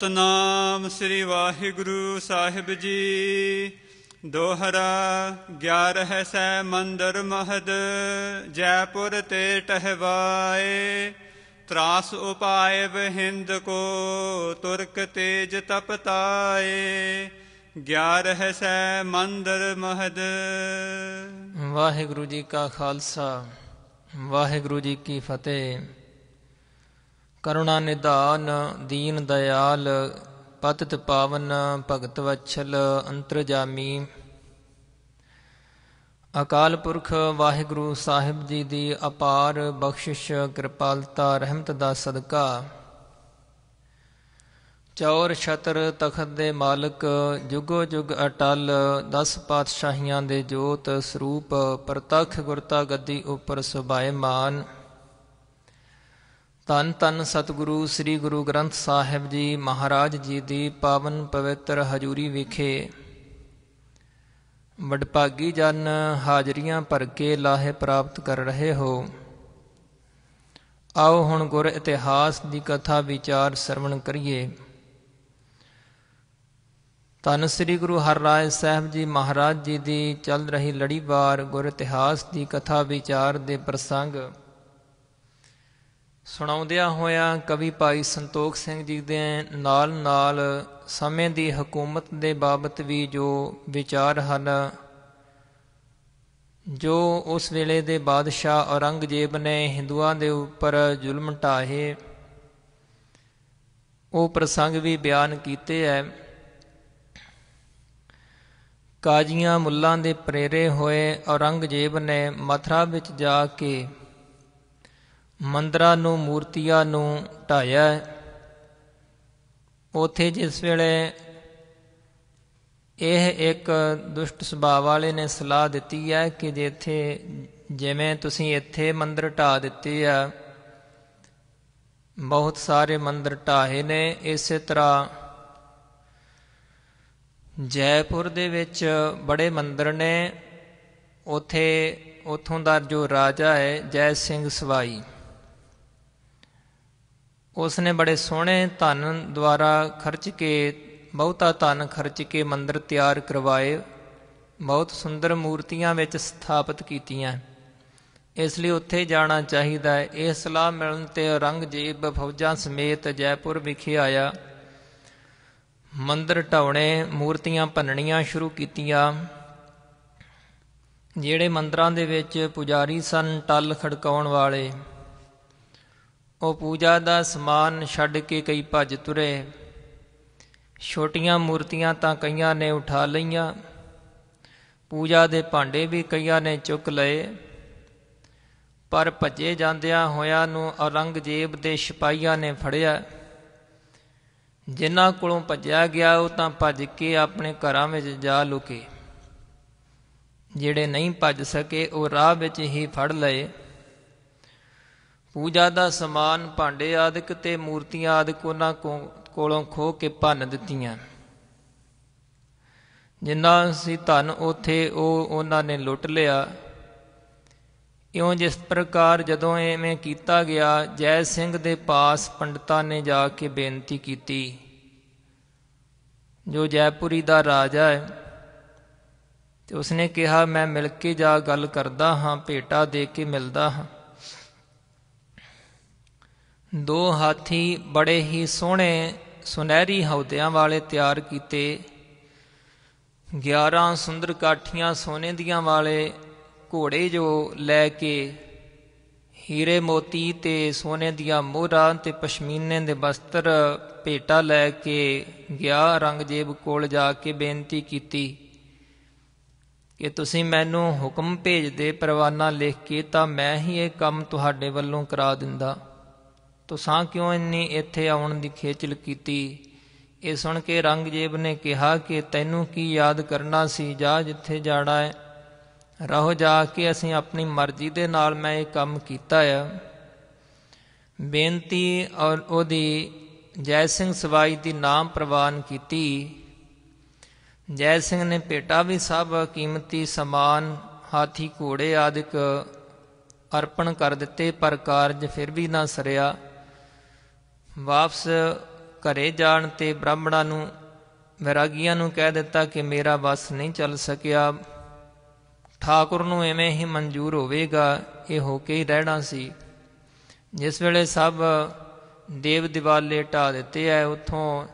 ਤਨਾਮ ਸ੍ਰੀ ਵਾਹਿਗੁਰੂ ਸਾਹਿਬ ਜੀ ਦੋਹਰਾ 11 ਸੈ ਮੰਦਰ ਮਹਦ ਜੈਪੁਰ ਤੇ ਟਹਿਵਾਏ ਤਰਾਸ ਉਪਾਏ ਬਹਿੰਦ ਕੋ ਤੁਰਕ ਤੇਜ ਤਪਤਾਏ 11 ਸੈ ਮੰਦਰ ਮਹਦ ਵਾਹਿਗੁਰੂ ਜੀ ਕਾ ਖਾਲਸਾ ਵਾਹਿਗੁਰੂ ਜੀ ਕੀ ਫਤਿਹ ਕਰੁਣਾ ਨਿਦਾਨ ਦੀਨ ਦਇਆਲ ਪਤਿਤ ਪਾਵਨ ਭਗਤ ਵਛਲ ਅੰਤਰਜਾਮੀ ਅਕਾਲ ਪੁਰਖ ਵਾਹਿਗੁਰੂ ਸਾਹਿਬ ਜੀ ਦੀ ਅਪਾਰ ਬਖਸ਼ਿਸ਼ ਕਿਰਪਾਲਤਾ ਰਹਿਮਤ ਦਾ ਸਦਕਾ ਚੌਰ ਛਤਰ ਤਖਤ ਦੇ ਮਾਲਕ ਜੁਗੋ ਜੁਗ ਅਟਲ 10 ਪਾਤਸ਼ਾਹੀਆਂ ਦੇ ਜੋਤ ਸਰੂਪ ਪ੍ਰਤੱਖ ਗੁਰਤਾ ਗੱਦੀ ਉੱਪਰ ਸੁਭਾਏ ਮਾਨ ਤਨ ਤਨ ਸਤਿਗੁਰੂ ਸ੍ਰੀ ਗੁਰੂ ਗ੍ਰੰਥ ਸਾਹਿਬ ਜੀ ਮਹਾਰਾਜ ਜੀ ਦੀ ਪਾਵਨ ਪਵਿੱਤਰ ਹਜ਼ੂਰੀ ਵਿਖੇ ਵਡਭਾਗੀ ਜਨ ਹਾਜ਼ਰੀਆਂ ਭਰ ਕੇ ਲਾਹੇ ਪ੍ਰਾਪਤ ਕਰ ਰਹੇ ਹੋ ਆਓ ਹੁਣ ਗੁਰ ਇਤਿਹਾਸ ਦੀ ਕਥਾ ਵਿਚਾਰ ਸਰਵਣ ਕਰੀਏ ਤਨ ਸ੍ਰੀ ਗੁਰੂ ਹਰਰਾਏ ਸਾਹਿਬ ਜੀ ਮਹਾਰਾਜ ਜੀ ਦੀ ਚੱਲ ਰਹੀ ਲੜੀਵਾਰ ਗੁਰ ਇਤਿਹਾਸ ਦੀ ਕਥਾ ਵਿਚਾਰ ਦੇ ਪ੍ਰਸੰਗ ਸੁਣਾਉਂਦਿਆਂ ਹੋਇਆਂ ਕਵੀ ਭਾਈ ਸੰਤੋਖ ਸਿੰਘ ਜੀ ਦੇ ਨਾਲ ਨਾਲ ਸਮੇਂ ਦੀ ਹਕੂਮਤ ਦੇ ਬਾਬਤ ਵੀ ਜੋ ਵਿਚਾਰ ਹਨ ਜੋ ਉਸ ਵੇਲੇ ਦੇ ਬਾਦਸ਼ਾਹ ਔਰੰਗਜ਼ੇਬ ਨੇ ਹਿੰਦੂਆਂ ਦੇ ਉੱਪਰ ਜ਼ੁਲਮ ਢਾਹੇ ਉਹ ਪ੍ਰਸੰਗ ਵੀ ਬਿਆਨ ਕੀਤੇ ਐ ਕਾਜ਼ੀਆਂ ਮੁੱਲਾਂ ਦੇ ਪ੍ਰੇਰੇ ਹੋਏ ਔਰੰਗਜ਼ੇਬ ਨੇ ਮਥਰਾ ਵਿੱਚ ਜਾ ਕੇ ਮੰਦਰਾਂ ਨੂੰ ਮੂਰਤੀਆਂ ਨੂੰ ਢਾਇਆ ਉਥੇ ਜਿਸ ਵੇਲੇ ਇਹ ਇੱਕ ਦੁਸ਼ਟ ਸੁਭਾਅ ਵਾਲੇ ਨੇ ਸਲਾਹ ਦਿੱਤੀ ਹੈ ਕਿ ਜੇ ਇੱਥੇ ਜਿਵੇਂ ਤੁਸੀਂ ਇੱਥੇ ਮੰਦਰ ਢਾ ਦਿੱਤੇ ਆ ਬਹੁਤ ਸਾਰੇ ਮੰਦਰ ਢਾਹੇ ਨੇ ਇਸੇ ਤਰ੍ਹਾਂ ਜੈਪੁਰ ਦੇ ਵਿੱਚ ਬੜੇ ਮੰਦਰ ਨੇ ਉਥੇ ਉਥੋਂ ਦਾ ਜੋ ਰਾਜਾ ਹੈ ਜੈ ਸਿੰਘ ਸਵਾਈ ਉਸ ਨੇ ਬੜੇ ਸੋਹਣੇ ਧਨ ਦੁਆਰਾ ਖਰਚ ਕੇ ਬਹੁਤਾ ਧਨ ਖਰਚ ਕੇ ਮੰਦਰ ਤਿਆਰ ਕਰਵਾਏ ਬਹੁਤ ਸੁੰਦਰ ਮੂਰਤੀਆਂ ਵਿੱਚ ਸਥਾਪਿਤ ਕੀਤੀਆਂ ਇਸ ਲਈ ਉੱਥੇ ਜਾਣਾ ਚਾਹੀਦਾ ਹੈ ਇਹ ਸਲਾਹ ਮਿਲਣ ਤੇ ਰੰਗਜੀਤ ਫੌਜਾਂ ਸਮੇਤ ਜੈਪੁਰ ਵਿਖੇ ਆਇਆ ਮੰਦਰ ਢਾਉਣੇ ਮੂਰਤੀਆਂ ਭੰਨਣੀਆਂ ਸ਼ੁਰੂ ਕੀਤੀਆਂ ਜਿਹੜੇ ਮੰਦਰਾਂ ਦੇ ਵਿੱਚ ਪੁਜਾਰੀ ਸਨ ਟੱਲ ਖੜਕਾਉਣ ਵਾਲੇ ਉਹ ਪੂਜਾ ਦਾ ਸਮਾਨ ਛੱਡ ਕੇ ਕਈ ਭੱਜ ਤੁਰੇ ਛੋਟੀਆਂ ਮੂਰਤੀਆਂ ਤਾਂ ਕਈਆਂ ਨੇ ਉਠਾ ਲਈਆਂ ਪੂਜਾ ਦੇ ਭਾਂਡੇ ਵੀ ਕਈਆਂ ਨੇ ਚੁੱਕ ਲਏ ਪਰ ਭੱਜੇ ਜਾਂਦਿਆਂ ਹੋਇਆਂ ਨੂੰ ਔਰੰਗਜ਼ੇਬ ਦੇ ਸਿਪਾਹੀਆਂ ਨੇ ਫੜਿਆ ਜਿਨ੍ਹਾਂ ਕੋਲੋਂ ਭੱਜਿਆ ਗਿਆ ਉਹ ਤਾਂ ਭੱਜ ਕੇ ਆਪਣੇ ਘਰਾਂ ਵਿੱਚ ਜਾ ਲੁਕੇ ਜਿਹੜੇ ਨਹੀਂ ਭੱਜ ਸਕੇ ਉਹ ਰਾਹ ਵਿੱਚ ਹੀ ਫੜ ਲਏ ਪੂਜਾ ਦਾ ਸਮਾਨ ਭਾਂਡੇ ਆਦਿਕ ਤੇ ਮੂਰਤੀਆਂ ਆਦਿਕ ਉਹਨਾਂ ਕੋਲੋਂ ਖੋ ਕੇ ਭੰਨ ਦਿੱਤੀਆਂ ਜਿੰਨਾ ਸੀ ਧਨ ਉਥੇ ਉਹ ਉਹਨਾਂ ਨੇ ਲੁੱਟ ਲਿਆ ਇਉਂ ਜਿਸ ਪ੍ਰਕਾਰ ਜਦੋਂ ਐਵੇਂ ਕੀਤਾ ਗਿਆ ਜੈ ਸਿੰਘ ਦੇ ਪਾਸ ਪੰਡਤਾਂ ਨੇ ਜਾ ਕੇ ਬੇਨਤੀ ਕੀਤੀ ਜੋ ਜੈਪੁਰੀ ਦਾ ਰਾਜਾ ਹੈ ਤੇ ਉਸਨੇ ਕਿਹਾ ਮੈਂ ਮਿਲ ਕੇ ਜਾ ਗੱਲ ਕਰਦਾ ਹਾਂ ਭੇਟਾ ਦੇ ਕੇ ਮਿਲਦਾ ਹਾਂ ਦੋ ਹਾਥੀ ਬੜੇ ਹੀ ਸੋਹਣੇ ਸੁਨਹਿਰੀ ਹਉਦਿਆਂ ਵਾਲੇ ਤਿਆਰ ਕੀਤੇ 11 ਸੁੰਦਰ ਕਾਠੀਆਂ ਸੋਨੇ ਦੀਆਂ ਵਾਲੇ ਘੋੜੇ ਜੋ ਲੈ ਕੇ ਹੀਰੇ ਮੋਤੀ ਤੇ ਸੋਨੇ ਦੀਆਂ ਮੋਹਰਾਂ ਤੇ ਪਸ਼ਮੀਨੇ ਦੇ ਬਸਤਰ ਭੇਟਾ ਲੈ ਕੇ ਗਿਆ ਰੰਗਜੀਬ ਕੋਲ ਜਾ ਕੇ ਬੇਨਤੀ ਕੀਤੀ ਕਿ ਤੁਸੀਂ ਮੈਨੂੰ ਹੁਕਮ ਭੇਜ ਦੇ ਪਰਵਾਨਾ ਲਿਖ ਕੇ ਤਾਂ ਮੈਂ ਹੀ ਇਹ ਕੰਮ ਤੁਹਾਡੇ ਵੱਲੋਂ ਕਰਾ ਦਿੰਦਾ ਤੁਸਾਂ ਕਿਉਂ ਇੰਨੀ ਇੱਥੇ ਆਉਣ ਦੀ ਖੇਚਲ ਕੀਤੀ ਇਹ ਸੁਣ ਕੇ ਰੰਗਜੀਬ ਨੇ ਕਿਹਾ ਕਿ ਤੈਨੂੰ ਕੀ ਯਾਦ ਕਰਨਾ ਸੀ ਜਾ ਜਿੱਥੇ ਜਾਣਾ ਹੈ ਰਹੋ ਜਾ ਕੇ ਅਸੀਂ ਆਪਣੀ ਮਰਜ਼ੀ ਦੇ ਨਾਲ ਮੈਂ ਇਹ ਕੰਮ ਕੀਤਾ ਆ ਬੇਨਤੀ ਔਰ ਉਹਦੀ ਜੈ ਸਿੰਘ ਸਵਾਈ ਦੀ ਨਾਮ ਪ੍ਰਵਾਨ ਕੀਤੀ ਜੈ ਸਿੰਘ ਨੇ ਪੇਟਾ ਵੀ ਸਭ ਕੀਮਤੀ ਸਮਾਨ ਹਾਥੀ ਘੋੜੇ ਆਦਿਕ ਅਰਪਣ ਕਰ ਦਿੱਤੇ ਪਰ ਕਾਰਜ ਫਿਰ ਵੀ ਨਾ ਸਰਿਆ ਵਾਪਸ ਘਰੇ ਜਾਣ ਤੇ ਬ੍ਰਾਹਮਣਾਂ ਨੂੰ ਵਿਰਾਗੀਆਂ ਨੂੰ ਕਹਿ ਦਿੱਤਾ ਕਿ ਮੇਰਾ ਬਸ ਨਹੀਂ ਚੱਲ ਸਕਿਆ ਠਾਕੁਰ ਨੂੰ ਐਵੇਂ ਹੀ ਮਨਜ਼ੂਰ ਹੋਵੇਗਾ ਇਹ ਹੋ ਕੇ ਹੀ ਰਹਿਣਾ ਸੀ ਜਿਸ ਵੇਲੇ ਸਭ ਦੇਵ ਦਿਵਾਲੇ ਢਾ ਦਿੱਤੇ ਐ ਉਥੋਂ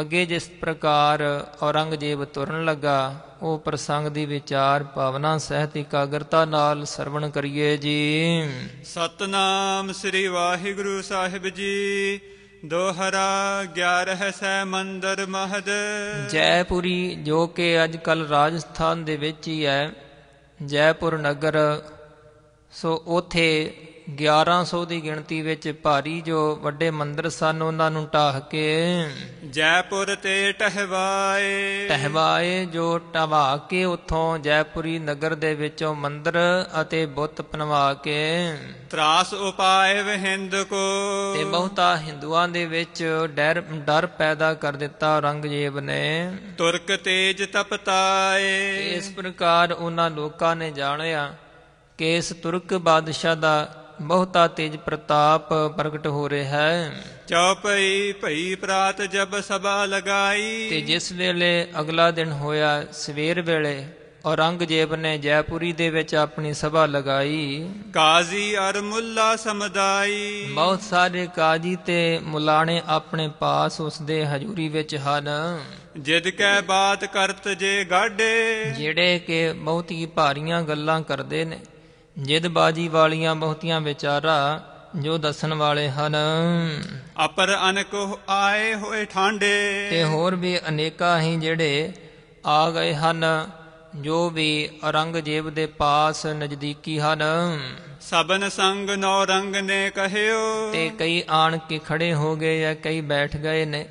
ਅੱਗੇ ਜਿਸ ਪ੍ਰਕਾਰ ਔਰੰਗਜ਼ੇਬ ਤੁਰਨ ਲੱਗਾ ਉਹ ਪ੍ਰਸੰਗ ਦੀ ਵਿਚਾਰ ਭਾਵਨਾ ਸਹਿਤ ਇਕਾਗਰਤਾ ਨਾਲ ਸਰਵਣ ਕਰੀਏ ਜੀ ਸਤਨਾਮ ਸ੍ਰੀ ਵਾਹਿਗੁਰੂ ਸਾਹਿਬ ਜੀ ਦੋਹਰਾ 11 ਸੈ ਮੰਦਰ ਮਹਦ ਜੈਪੁਰੀ ਜੋ ਕਿ ਅੱਜ ਕੱਲ ਰਾਜਸਥਾਨ ਦੇ ਵਿੱਚ ਹੀ ਹੈ ਜੈਪੁਰ ਨਗਰ ਸੋ ਉਥੇ 1100 ਦੀ ਗਿਣਤੀ ਵਿੱਚ ਭਾਰੀ ਜੋ ਵੱਡੇ ਮੰਦਰ ਸਨ ਉਹਨਾਂ ਨੂੰ ਢਾਹ ਕੇ ਜੈਪੁਰ ਤੇ ਟਹਿਵਾਏ ਟਹਿਵਾਏ ਜੋ ਟਵਾ ਕੇ ਉਥੋਂ ਜੈਪੁਰੀ ਨਗਰ ਦੇ ਵਿੱਚੋਂ ਮੰਦਰ ਅਤੇ ਬੁੱਤ ਪਨਵਾ ਕੇ ਤਰਾਸ ਉਪਾਏ ਵਹਿੰਦ ਕੋ ਤੇ ਬਹੁਤਾ ਹਿੰਦੂਆਂ ਦੇ ਵਿੱਚ ਡਰ ਡਰ ਪੈਦਾ ਕਰ ਦਿੱਤਾ ਔਰੰਗਜ਼ੇਬ ਨੇ ਤੁਰਕ ਤੇਜ ਤਪਤਾਏ ਇਸ ਪ੍ਰਕਾਰ ਉਹਨਾਂ ਲੋਕਾਂ ਨੇ ਜਾਣਿਆ ਕਿ ਇਸ ਤੁਰਕ ਬਾਦਸ਼ਾਹ ਦਾ ਬਹੁਤਾ ਤੇਜ ਪ੍ਰਤਾਪ ਪ੍ਰਗਟ ਹੋ ਰਿਹਾ ਹੈ ਚੌਪਈ ਭਈ ਪ੍ਰਾਤ ਜਬ ਸਭਾ ਲਗਾਈ ਤੇ ਜਿਸ ਵੇਲੇ ਅਗਲਾ ਦਿਨ ਹੋਇਆ ਸਵੇਰ ਵੇਲੇ ਔਰੰਗਜ਼ੇਬ ਨੇ ਜੈਪੁਰੀ ਦੇ ਵਿੱਚ ਆਪਣੀ ਸਭਾ ਲਗਾਈ ਕਾਜ਼ੀ ਅਰ ਮੁੱਲਾ ਸਮਦਾਈ ਬਹੁਤ ਸਾਰੇ ਕਾਜ਼ੀ ਤੇ ਮੁਲਾਣੇ ਆਪਣੇ ਪਾਸ ਉਸ ਦੇ ਹਜ਼ੂਰੀ ਵਿੱਚ ਹਨ ਜਿਦ ਕੈ ਬਾਤ ਕਰਤ ਜੇ ਗਾਡੇ ਜਿਹੜੇ ਕਿ ਬਹੁਤੀ ਭਾਰੀਆਂ ਗੱਲਾਂ ਕਰਦੇ ਨੇ ਜਿਦ ਬਾਜੀ ਵਾਲੀਆਂ ਬਹੁਤੀਆਂ ਵਿਚਾਰਾ ਜੋ ਦੱਸਣ ਵਾਲੇ ਹਨ ਅਪਰ ਅਨਕ ਆਏ ਹੋਏ ਠਾਂਡੇ ਤੇ ਹੋਰ ਵੀ ਅਨੇਕਾਂ ਹੀ ਜਿਹੜੇ ਆ ਗਏ ਹਨ ਜੋ ਵੀ ਔਰੰਗਜ਼ੇਬ ਦੇ ਪਾਸ ਨਜ਼ਦੀਕੀ ਹਨ ਸਬਨ ਸੰਗ ਨੌ ਰੰਗ ਨੇ ਕਹਿਓ ਤੇ ਕਈ ਆਣ ਕੇ ਖੜੇ ਹੋ ਗਏ ਜਾਂ ਕਈ ਬੈਠ ਗਏ ਨੇ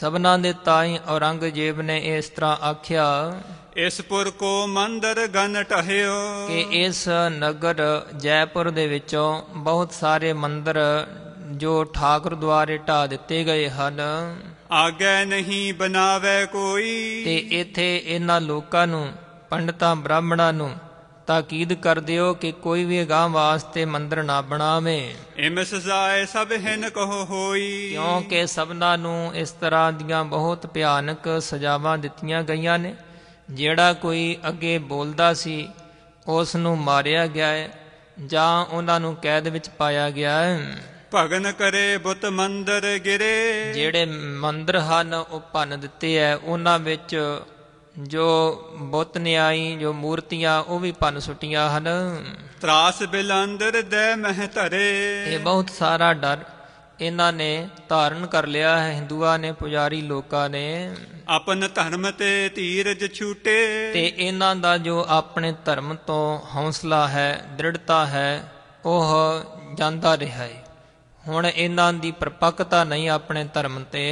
ਸਭਨਾਂ ਦੇ ਤਾਈ ਔਰੰਗਜ਼ੇਬ ਨੇ ਇਸ ਤਰ੍ਹਾਂ ਆਖਿਆ ਇਸਪੁਰ ਕੋ ਮੰਦਰ ਗਨ ਟਹਿਓ ਕਿ ਇਸ ਨਗਰ ਜੈਪੁਰ ਦੇ ਵਿੱਚੋਂ ਬਹੁਤ ਸਾਰੇ ਮੰਦਰ ਜੋ ਠਾਕੁਰ ਦੁਆਰੇ ਢਾ ਦਿੱਤੇ ਗਏ ਹਨ ਆਗੇ ਨਹੀਂ ਬਣਾਵੇ ਕੋਈ ਤੇ ਇਥੇ ਇਹਨਾਂ ਲੋਕਾਂ ਨੂੰ ਪੰਡਤਾਂ ਬ੍ਰਾਹਮਣਾਂ ਨੂੰ ਤਾਕੀਦ ਕਰ ਦਿਓ ਕਿ ਕੋਈ ਵੀ ਗਾਂ ਵਾਸਤੇ ਮੰਦਰ ਨਾ ਬਣਾਵੇ ਇਮਸ ਜਾਏ ਸਭ ਹਨ ਕਹੋ ਹੋਈ ਕਿਉਂਕਿ ਸਭਨਾਂ ਨੂੰ ਇਸ ਤਰ੍ਹਾਂ ਦੀਆਂ ਬਹੁਤ ਭਿਆਨਕ ਸਜ਼ਾਵਾਂ ਦਿੱਤੀਆਂ ਗਈਆਂ ਨੇ ਜਿਹੜਾ ਕੋਈ ਅੱਗੇ ਬੋਲਦਾ ਸੀ ਉਸ ਨੂੰ ਮਾਰਿਆ ਗਿਆ ਹੈ ਜਾਂ ਉਹਨਾਂ ਨੂੰ ਕੈਦ ਵਿੱਚ ਪਾਇਆ ਗਿਆ ਹੈ ਭਗਨ ਕਰੇ ਬੁੱਤ ਮੰਦਰ ਗਿਰੇ ਜਿਹੜੇ ਮੰਦਰ ਹਨ ਉਹ ਭੰਨ ਦਿੱਤੇ ਐ ਉਹਨਾਂ ਵਿੱਚ ਜੋ ਬੁੱਤ ਨਿਆਈ ਜੋ ਮੂਰਤੀਆਂ ਉਹ ਵੀ ਭੰਨ ਸੁੱਟੀਆਂ ਹਨ ਤਰਾਸ ਬਿਲੰਦਰ ਦੇ ਮਹਿ ਧਰੇ ਇਹ ਬਹੁਤ ਸਾਰਾ ਡਰ ਇਹਨਾਂ ਨੇ ਧਾਰਨ ਕਰ ਲਿਆ ਹੈ ਹਿੰਦੂਆ ਨੇ ਪੁਜਾਰੀ ਲੋਕਾਂ ਨੇ ਆਪਨ ਧਰਮ ਤੇ ਧੀਰਜ ਛੂਟੇ ਤੇ ਇਹਨਾਂ ਦਾ ਜੋ ਆਪਣੇ ਧਰਮ ਤੋਂ ਹੌਸਲਾ ਹੈ ਦ੍ਰਿੜਤਾ ਹੈ ਉਹ ਜਾਂਦਾ ਰਿਹਾ ਹੈ ਹੁਣ ਇਹਨਾਂ ਦੀ ਪਰਪੱਕਤਾ ਨਹੀਂ ਆਪਣੇ ਧਰਮ ਤੇ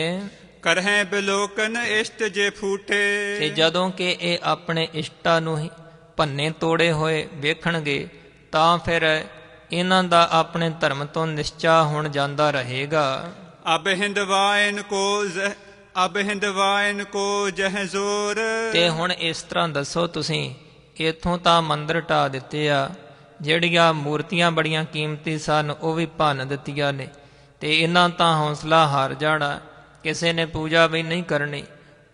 ਕਰਹਿ ਬਿਲੋਕਨ ਇਸ਼ਟ ਜੇ ਫੂਟੇ ਤੇ ਜਦੋਂ ਕਿ ਇਹ ਆਪਣੇ ਇਸ਼ਟਾ ਨੂੰ ਹੀ ਭੰਨੇ ਤੋੜੇ ਹੋਏ ਵੇਖਣਗੇ ਤਾਂ ਫਿਰ ਇਹਨਾਂ ਦਾ ਆਪਣੇ ਧਰਮ ਤੋਂ ਨਿਸ਼ਚਾ ਹੁਣ ਜਾਂਦਾ ਰਹੇਗਾ ਅਬ ਹਿੰਦਵਾਇਨ ਕੋ ਅਬ ਹਿੰਦਵਾਇਨ ਕੋ ਜਹ ਜ਼ੋਰ ਤੇ ਹੁਣ ਇਸ ਤਰ੍ਹਾਂ ਦੱਸੋ ਤੁਸੀਂ ਇਥੋਂ ਤਾਂ ਮੰਦਰ ਢਾ ਦਿੱਤੇ ਆ ਜਿਹੜੀਆਂ ਮੂਰਤੀਆਂ ਬੜੀਆਂ ਕੀਮਤੀ ਸਨ ਉਹ ਵੀ ਭੰਨ ਦਿੱਤੀਆਂ ਨੇ ਤੇ ਇਹਨਾਂ ਤਾਂ ਹੌਸਲਾ ਹਾਰ ਜਾਣਾ ਕਿਸੇ ਨੇ ਪੂਜਾ ਵੀ ਨਹੀਂ ਕਰਨੀ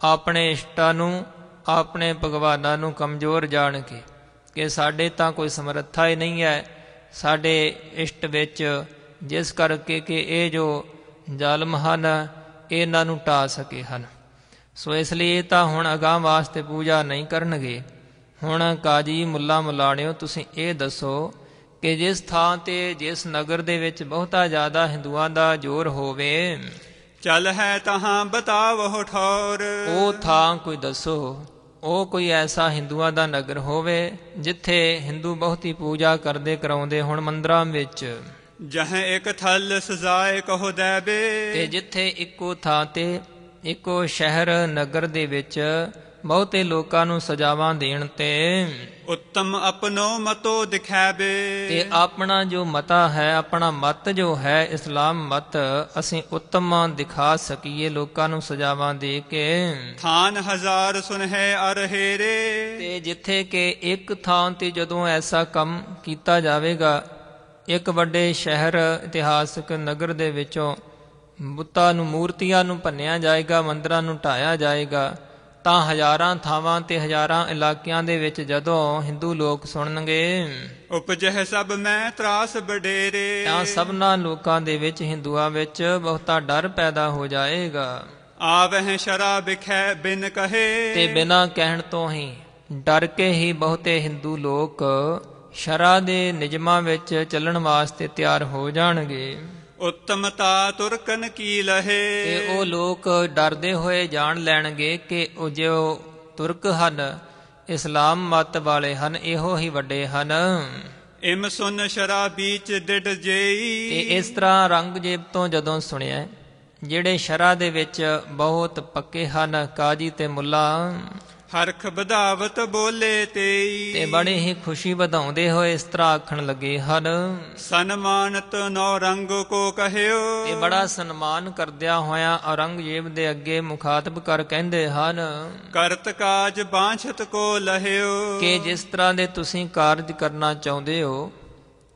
ਆਪਣੇ ਇਸ਼ਟਾਂ ਨੂੰ ਆਪਣੇ ਭਗਵਾਨਾਂ ਨੂੰ ਕਮਜ਼ੋਰ ਜਾਣ ਕੇ ਕਿ ਸਾਡੇ ਤਾਂ ਕੋਈ ਸਮਰੱਥਾ ਹੀ ਨਹੀਂ ਹੈ ਸਾਡੇ ਇਸ਼ਟ ਵਿੱਚ ਜਿਸ ਕਰਕੇ ਕਿ ਇਹ ਜੋ ਜ਼ਾਲਮ ਹਨ ਇਹਨਾਂ ਨੂੰ ਟਾ ਸਕੇ ਹਨ ਸੋ ਇਸ ਲਈ ਇਹ ਤਾਂ ਹੁਣ ਅਗਾਹ ਵਾਸਤੇ ਪੂਜਾ ਨਹੀਂ ਕਰਨਗੇ ਹੁਣ ਕਾਜੀ ਮੁੱਲਾ ਮੁਲਾਣਿਓ ਤੁਸੀਂ ਇਹ ਦੱਸੋ ਕਿ ਜਿਸ ਥਾਂ ਤੇ ਜਿਸ ਨਗਰ ਦੇ ਵਿੱਚ ਬਹੁਤਾ ਜ਼ਿਆਦਾ ਹਿੰਦੂਆਂ ਦਾ ਜੋਰ ਹੋਵੇ ਚਲ ਹੈ ਤਹਾਂ ਬਤਾਵੋ ਠੌਰ ਉਹ ਥਾਂ ਕੋਈ ਦੱਸੋ ਉਹ ਕੋਈ ਐਸਾ ਹਿੰਦੂਆਂ ਦਾ ਨਗਰ ਹੋਵੇ ਜਿੱਥੇ ਹਿੰਦੂ ਬਹੁਤੀ ਪੂਜਾ ਕਰਦੇ ਕਰਾਉਂਦੇ ਹੁਣ ਮੰਦਰਾਂ ਵਿੱਚ ਜਹਾਂ ਇੱਕ ਥਲ ਸਜ਼ਾਏ ਕਹੋ ਦੇਬੇ ਤੇ ਜਿੱਥੇ ਇੱਕੋ ਥਾਂ ਤੇ ਇੱਕੋ ਸ਼ਹਿਰ ਨਗਰ ਦੇ ਵਿੱਚ ਬਹੁਤੇ ਲੋਕਾਂ ਨੂੰ ਸਜ਼ਾਵਾਂ ਦੇਣ ਤੇ ਉੱਤਮ ਆਪਣੋ ਮਤੋ ਦਿਖਾਵੇ ਤੇ ਆਪਣਾ ਜੋ ਮਤਾ ਹੈ ਆਪਣਾ ਮਤ ਜੋ ਹੈ ਇਸਲਾਮ ਮਤ ਅਸੀਂ ਉੱਤਮ ਦਿਖਾ ਸਕੀਏ ਲੋਕਾਂ ਨੂੰ ਸਜ਼ਾਵਾਂ ਦੇ ਕੇ ਥਾਨ ਹਜ਼ਾਰ ਸੁਨਹਿ ਅਰ ਹੇਰੇ ਤੇ ਜਿੱਥੇ ਕਿ ਇੱਕ ਥਾਂ ਤੇ ਜਦੋਂ ਐਸਾ ਕੰਮ ਕੀਤਾ ਜਾਵੇਗਾ ਇੱਕ ਵੱਡੇ ਸ਼ਹਿਰ ਇਤਿਹਾਸਕ ਨਗਰ ਦੇ ਵਿੱਚੋਂ ਬੁੱਤਾਂ ਨੂੰ ਮੂਰਤੀਆਂ ਨੂੰ ਭੰਨਿਆ ਜਾਏਗਾ ਮੰਦਰਾਂ ਨੂੰ ਢਾਇਆ ਜਾਏਗਾ ਤਾਂ ਹਜ਼ਾਰਾਂ ਥਾਵਾਂ ਤੇ ਹਜ਼ਾਰਾਂ ਇਲਾਕਿਆਂ ਦੇ ਵਿੱਚ ਜਦੋਂ ਹਿੰਦੂ ਲੋਕ ਸੁਣਨਗੇ ਉਪਜਹ ਸਭ ਮੈਂ ਤਰਾਸ ਬਡੇਰੇ ਤਾਂ ਸਭਨਾ ਲੋਕਾਂ ਦੇ ਵਿੱਚ ਹਿੰਦੂਆਂ ਵਿੱਚ ਬਹੁਤਾ ਡਰ ਪੈਦਾ ਹੋ ਜਾਏਗਾ ਆਵਹਿ ਸ਼ਰਾ ਬਿਖੈ ਬਿਨ ਕਹੇ ਤੇ ਬਿਨਾ ਕਹਿਣ ਤੋਂ ਹੀ ਡਰ ਕੇ ਹੀ ਬਹੁਤੇ ਹਿੰਦੂ ਲੋਕ ਸ਼ਰਾ ਦੇ ਨਿਜਮਾਂ ਵਿੱਚ ਚੱਲਣ ਵਾਸਤੇ ਤਿਆਰ ਹੋ ਜਾਣਗੇ ਉਤਮਤਾ ਤੁਰਕਨ ਕੀ ਲਹੇ ਤੇ ਉਹ ਲੋਕ ਡਰਦੇ ਹੋਏ ਜਾਣ ਲੈਣਗੇ ਕਿ ਉਹ ਜੋ ਤੁਰਕ ਹਨ ਇਸਲਾਮ ਮਤ ਵਾਲੇ ਹਨ ਇਹੋ ਹੀ ਵੱਡੇ ਹਨ ਇਮ ਸੁਨ ਵਿੱਚ ਡਿਡ ਜੇਈ ਤੇ ਇਸ ਤਰ੍ਹਾਂ ਰੰਗਜੇਬ ਤੋਂ ਜਦੋਂ ਸੁਣਿਆ ਜਿਹੜੇ ਸ਼ਰਾ ਦੇ ਵਿੱਚ ਬਹੁਤ ਪੱਕੇ ਹਨ ਕਾਜੀ ਤੇ ਮੁੱਲਾ ਹਰਖ ਵਧਾਵਤ ਬੋਲੇ ਤੇਈ ਤੇ ਬੜੇ ਹੀ ਖੁਸ਼ੀ ਵਧਾਉਂਦੇ ਹੋਏ ਇਸ ਤਰ੍ਹਾਂ ਆਖਣ ਲੱਗੇ ਹਨ ਸਨਮਾਨਤ ਨੌਰੰਗ ਕੋ ਕਹਿਓ ਤੇ ਬੜਾ ਸਨਮਾਨ ਕਰਦਿਆ ਹੋਇਆ ਔਰੰਗਜ਼ੇਬ ਦੇ ਅੱਗੇ ਮੁਖਾਤਬ ਕਰ ਕਹਿੰਦੇ ਹਨ ਕਰਤ ਕਾਜ ਬਾਂਛਤ ਕੋ ਲਹਿਓ ਕਿ ਜਿਸ ਤਰ੍ਹਾਂ ਦੇ ਤੁਸੀਂ ਕਾਰਜ ਕਰਨਾ ਚਾਹੁੰਦੇ ਹੋ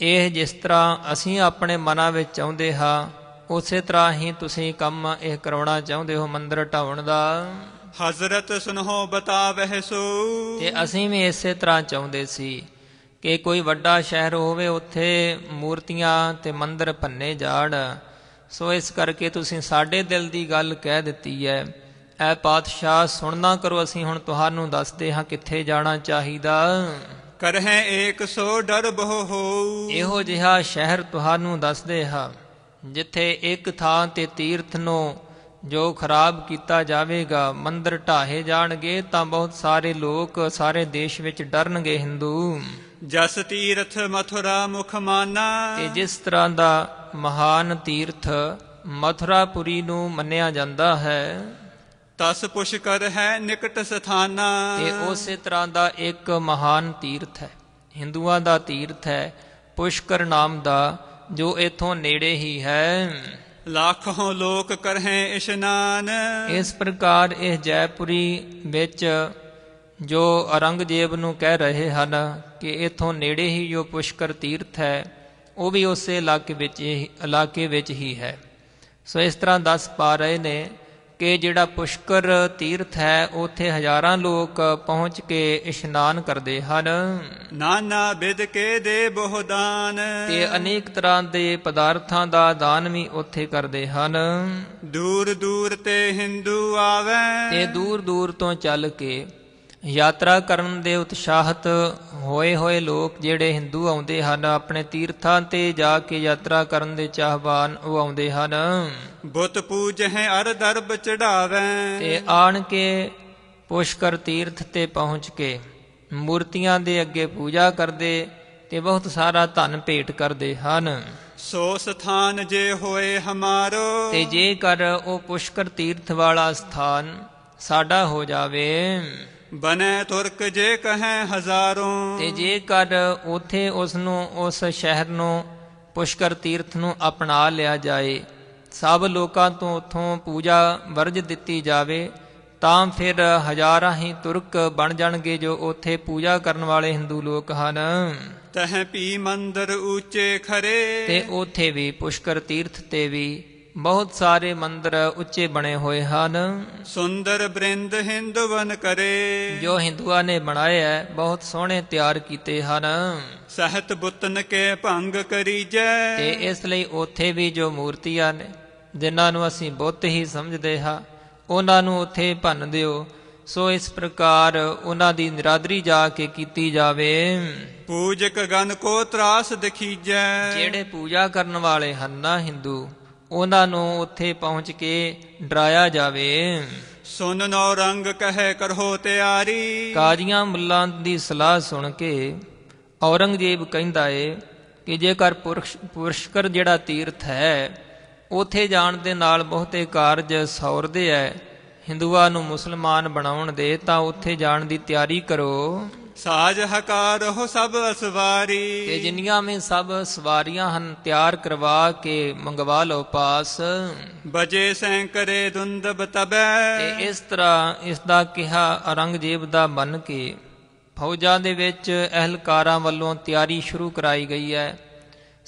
ਇਹ ਜਿਸ ਤਰ੍ਹਾਂ ਅਸੀਂ ਆਪਣੇ ਮਨਾਂ ਵਿੱਚ ਚਾਹੁੰਦੇ ਹਾਂ ਉਸੇ ਤਰ੍ਹਾਂ ਹੀ ਤੁਸੀਂ ਕੰਮ ਇਹ ਕਰਾਉਣਾ ਚਾਹੁੰਦੇ ਹੋ ਮੰਦਰ ਢਾਉਣ ਦਾ ਹਜ਼ਰਤ ਸੁਨਹੋ ਬਤਾਵਹਿ ਸੋ ਤੇ ਅਸੀਂ ਵੀ ਇਸੇ ਤਰ੍ਹਾਂ ਚਾਹੁੰਦੇ ਸੀ ਕਿ ਕੋਈ ਵੱਡਾ ਸ਼ਹਿਰ ਹੋਵੇ ਉੱਥੇ ਮੂਰਤੀਆਂ ਤੇ ਮੰਦਰ ਭੰਨੇ ਜਾਣ ਸੋ ਇਸ ਕਰਕੇ ਤੁਸੀਂ ਸਾਡੇ ਦਿਲ ਦੀ ਗੱਲ ਕਹਿ ਦਿੱਤੀ ਹੈ ਐ ਪਾਤਸ਼ਾਹ ਸੁਣਨਾ ਕਰੋ ਅਸੀਂ ਹੁਣ ਤੁਹਾਨੂੰ ਦੱਸਦੇ ਹਾਂ ਕਿੱਥੇ ਜਾਣਾ ਚਾਹੀਦਾ ਕਰਹਿ ਏਕ ਸੋ ਡਰ ਬਹੁ ਹੋ ਇਹੋ ਜਿਹਾ ਸ਼ਹਿਰ ਤੁਹਾਨੂੰ ਦੱਸਦੇ ਹਾਂ ਜਿੱਥੇ ਇੱਕ ਥਾਂ ਤੇ ਤੀਰਥ ਨੂੰ ਜੋ ਖਰਾਬ ਕੀਤਾ ਜਾਵੇਗਾ ਮੰਦਰ ਢਾਹੇ ਜਾਣਗੇ ਤਾਂ ਬਹੁਤ ਸਾਰੇ ਲੋਕ ਸਾਰੇ ਦੇਸ਼ ਵਿੱਚ ਡਰਨਗੇ ਹਿੰਦੂ ਜਸ ਤੀਰਥ ਮਥੁਰਾ ਮੁਖ ਮਾਨਾ ਤੇ ਜਿਸ ਤਰ੍ਹਾਂ ਦਾ ਮਹਾਨ ਤੀਰਥ ਮਥੁਰਾਪੁਰੀ ਨੂੰ ਮੰਨਿਆ ਜਾਂਦਾ ਹੈ ਤਸ ਪੁਸ਼ਕਰ ਹੈ ਨਿਕਟ ਸਥਾਨਾ ਤੇ ਉਸੇ ਤਰ੍ਹਾਂ ਦਾ ਇੱਕ ਮਹਾਨ ਤੀਰਥ ਹੈ ਹਿੰਦੂਆਂ ਦਾ ਤੀਰਥ ਹੈ ਪੁਸ਼ਕਰ ਨਾਮ ਦਾ ਜੋ ਇਥੋਂ ਨੇੜੇ ਹੀ ਹੈ ਲੱਖੋਂ ਲੋਕ ਕਰਹਿ ਇਸ਼ਨਾਨ ਇਸ ਪ੍ਰਕਾਰ ਇਹ ਜੈਪੁਰੀ ਵਿੱਚ ਜੋ ਔਰੰਗਜ਼ੇਬ ਨੂੰ ਕਹਿ ਰਹੇ ਹਨ ਕਿ ਇਥੋਂ ਨੇੜੇ ਹੀ ਜੋ ਪੁਸ਼ਕਰ ਤੀਰਥ ਹੈ ਉਹ ਵੀ ਉਸੇ ਇਲਾਕੇ ਵਿੱਚ ਇਲਾਕੇ ਵਿੱਚ ਹੀ ਹੈ ਸੋ ਇਸ ਤਰ੍ਹਾਂ ਦੱਸ ਪਾ ਰਹੇ ਨੇ ਕਿ ਜਿਹੜਾ ਪੁਸ਼ਕਰ ਤੀਰਥ ਹੈ ਉਥੇ ਹਜ਼ਾਰਾਂ ਲੋਕ ਪਹੁੰਚ ਕੇ ਇਸ਼ਨਾਨ ਕਰਦੇ ਹਨ ਨਾਨਾ ਬਿਦ ਕੇ ਦੇ ਦਾਨ ਤੇ ਅਨੇਕ ਤਰ੍ਹਾਂ ਦੇ ਪਦਾਰਥਾਂ ਦਾ ਦਾਨ ਵੀ ਉਥੇ ਕਰਦੇ ਹਨ ਦੂਰ ਦੂਰ ਤੇ ਹਿੰਦੂ ਆਵੇ ਤੇ ਦੂਰ ਦੂਰ ਤੋਂ ਚੱਲ ਕੇ ਯਾਤਰਾ ਕਰਨ ਦੇ ਉਤਸ਼ਾਹਤ ਹੋਏ ਹੋਏ ਲੋਕ ਜਿਹੜੇ ਹਿੰਦੂ ਆਉਂਦੇ ਹਨ ਆਪਣੇ ਤੀਰਥਾਂ ਤੇ ਜਾ ਕੇ ਯਾਤਰਾ ਕਰਨ ਦੇ ਚਾਹਵਾਨ ਉਹ ਆਉਂਦੇ ਹਨ ਬੁੱਤ ਪੂਜਹਿ ਅਰ ਦਰਬ ਚੜਾਵੇ ਤੇ ਆਣ ਕੇ ਪੁਸ਼ਕਰ ਤੀਰਥ ਤੇ ਪਹੁੰਚ ਕੇ ਮੂਰਤੀਆਂ ਦੇ ਅੱਗੇ ਪੂਜਾ ਕਰਦੇ ਤੇ ਬਹੁਤ ਸਾਰਾ ਧਨ ਭੇਟ ਕਰਦੇ ਹਨ ਸੋ ਸਥਾਨ ਜੇ ਹੋਏ ਹਮਾਰੋ ਤੇ ਜੇਕਰ ਉਹ ਪੁਸ਼ਕਰ ਤੀਰਥ ਵਾਲਾ ਸਥਾਨ ਸਾਡਾ ਹੋ ਜਾਵੇ ਬਨੈ ਤੁਰਕ ਜੇ ਕਹੈ ਹਜ਼ਾਰੋਂ ਤੇ ਜੇਕਰ ਉਥੇ ਉਸ ਨੂੰ ਉਸ ਸ਼ਹਿਰ ਨੂੰ ਪੁਸ਼ਕਰ ਤੀਰਥ ਨੂੰ ਅਪਣਾ ਲਿਆ ਜਾਏ ਸਭ ਲੋਕਾਂ ਤੋਂ ਉਥੋਂ ਪੂਜਾ ਵਰਜ ਦਿੱਤੀ ਜਾਵੇ ਤਾਂ ਫਿਰ ਹਜ਼ਾਰਾਂ ਹੀ ਤੁਰਕ ਬਣ ਜਾਣਗੇ ਜੋ ਉਥੇ ਪੂਜਾ ਕਰਨ ਵਾਲੇ ਹਿੰਦੂ ਲੋਕ ਹਨ ਤਹ ਪੀ ਮੰਦਰ ਉੱਚੇ ਖਰੇ ਤੇ ਉਥੇ ਵੀ ਪੁਸ਼ਕਰ ਤੀਰਥ ਤੇ ਵੀ ਬਹੁਤ ਸਾਰੇ ਮੰਦਰ ਉੱਚੇ ਬਣੇ ਹੋਏ ਹਨ ਸੁੰਦਰ ਬ੍ਰਿੰਦ ਹਿੰਦਵਨ ਕਰੇ ਜੋ ਹਿੰਦੂਆ ਨੇ ਬਣਾਏ ਹੈ ਬਹੁਤ ਸੋਹਣੇ ਤਿਆਰ ਕੀਤੇ ਹਨ ਸਹਿਤ ਬੁੱਤਨ ਕੇ ਭੰਗ ਕਰੀਜੈ ਤੇ ਇਸ ਲਈ ਉਥੇ ਵੀ ਜੋ ਮੂਰਤੀਆਂ ਨੇ ਜਿਨ੍ਹਾਂ ਨੂੰ ਅਸੀਂ ਬੁੱਤ ਹੀ ਸਮਝਦੇ ਹਾਂ ਉਹਨਾਂ ਨੂੰ ਉਥੇ ਭੰਨ ਦਿਓ ਸੋ ਇਸ ਪ੍ਰਕਾਰ ਉਹਨਾਂ ਦੀ ਨਿਰਾਦਰੀ ਜਾ ਕੇ ਕੀਤੀ ਜਾਵੇ ਪੂਜਕ ਗਨ ਕੋ ਤਰਾਸ ਦਿਖੀਜੈ ਜਿਹੜੇ ਪੂਜਾ ਕਰਨ ਵਾਲੇ ਹਨ ਨਾ ਹਿੰਦੂ ਉਹਨਾਂ ਨੂੰ ਉੱਥੇ ਪਹੁੰਚ ਕੇ ਡਰਾਇਆ ਜਾਵੇ ਸੁਨ ਨੌ ਰੰਗ ਕਰ ਕਰੋ ਤਿਆਰੀ ਕਾਜ਼ੀਆਂ ਮੁੱਲਾਂ ਦੀ ਸਲਾਹ ਸੁਣ ਕੇ ਔਰੰਗਜ਼ੇਬ ਕਹਿੰਦਾ ਏ ਕਿ ਜੇਕਰ ਪੁਰਸ਼ ਪੁਰਸ਼ਕਰ ਜਿਹੜਾ ਤੀਰਥ ਹੈ ਉਥੇ ਜਾਣ ਦੇ ਨਾਲ ਬਹੁਤੇ ਕਾਰਜ ਸੌਰਦੇ ਐ ਹਿੰਦੂਆ ਨੂੰ ਮੁਸਲਮਾਨ ਬਣਾਉਣ ਦੇ ਤਾਂ ਉੱਥੇ ਜਾਣ ਦੀ ਤਿਆਰੀ ਕਰੋ ਸਾਜ ਹਕਾਰ ਹੋ ਸਭ ਅਸਵਾਰੀ ਤੇ ਜਿੰਨੀਆਂ ਵੀ ਸਭ ਸਵਾਰੀਆਂ ਹਨ ਤਿਆਰ ਕਰਵਾ ਕੇ ਮੰਗਵਾ ਲਓ ਪਾਸ ਬਜੇ ਸੈਂਕਰੇ ਦੁੰਦਬ ਤਬੈ ਤੇ ਇਸ ਤਰ੍ਹਾਂ ਇਸ ਦਾ ਕਿਹਾ ਅਰੰਗਜੀਬ ਦਾ ਮੰਨ ਕੇ ਫੌਜਾਂ ਦੇ ਵਿੱਚ ਅਹਲਕਾਰਾਂ ਵੱਲੋਂ ਤਿਆਰੀ ਸ਼ੁਰੂ ਕਰਾਈ ਗਈ ਹੈ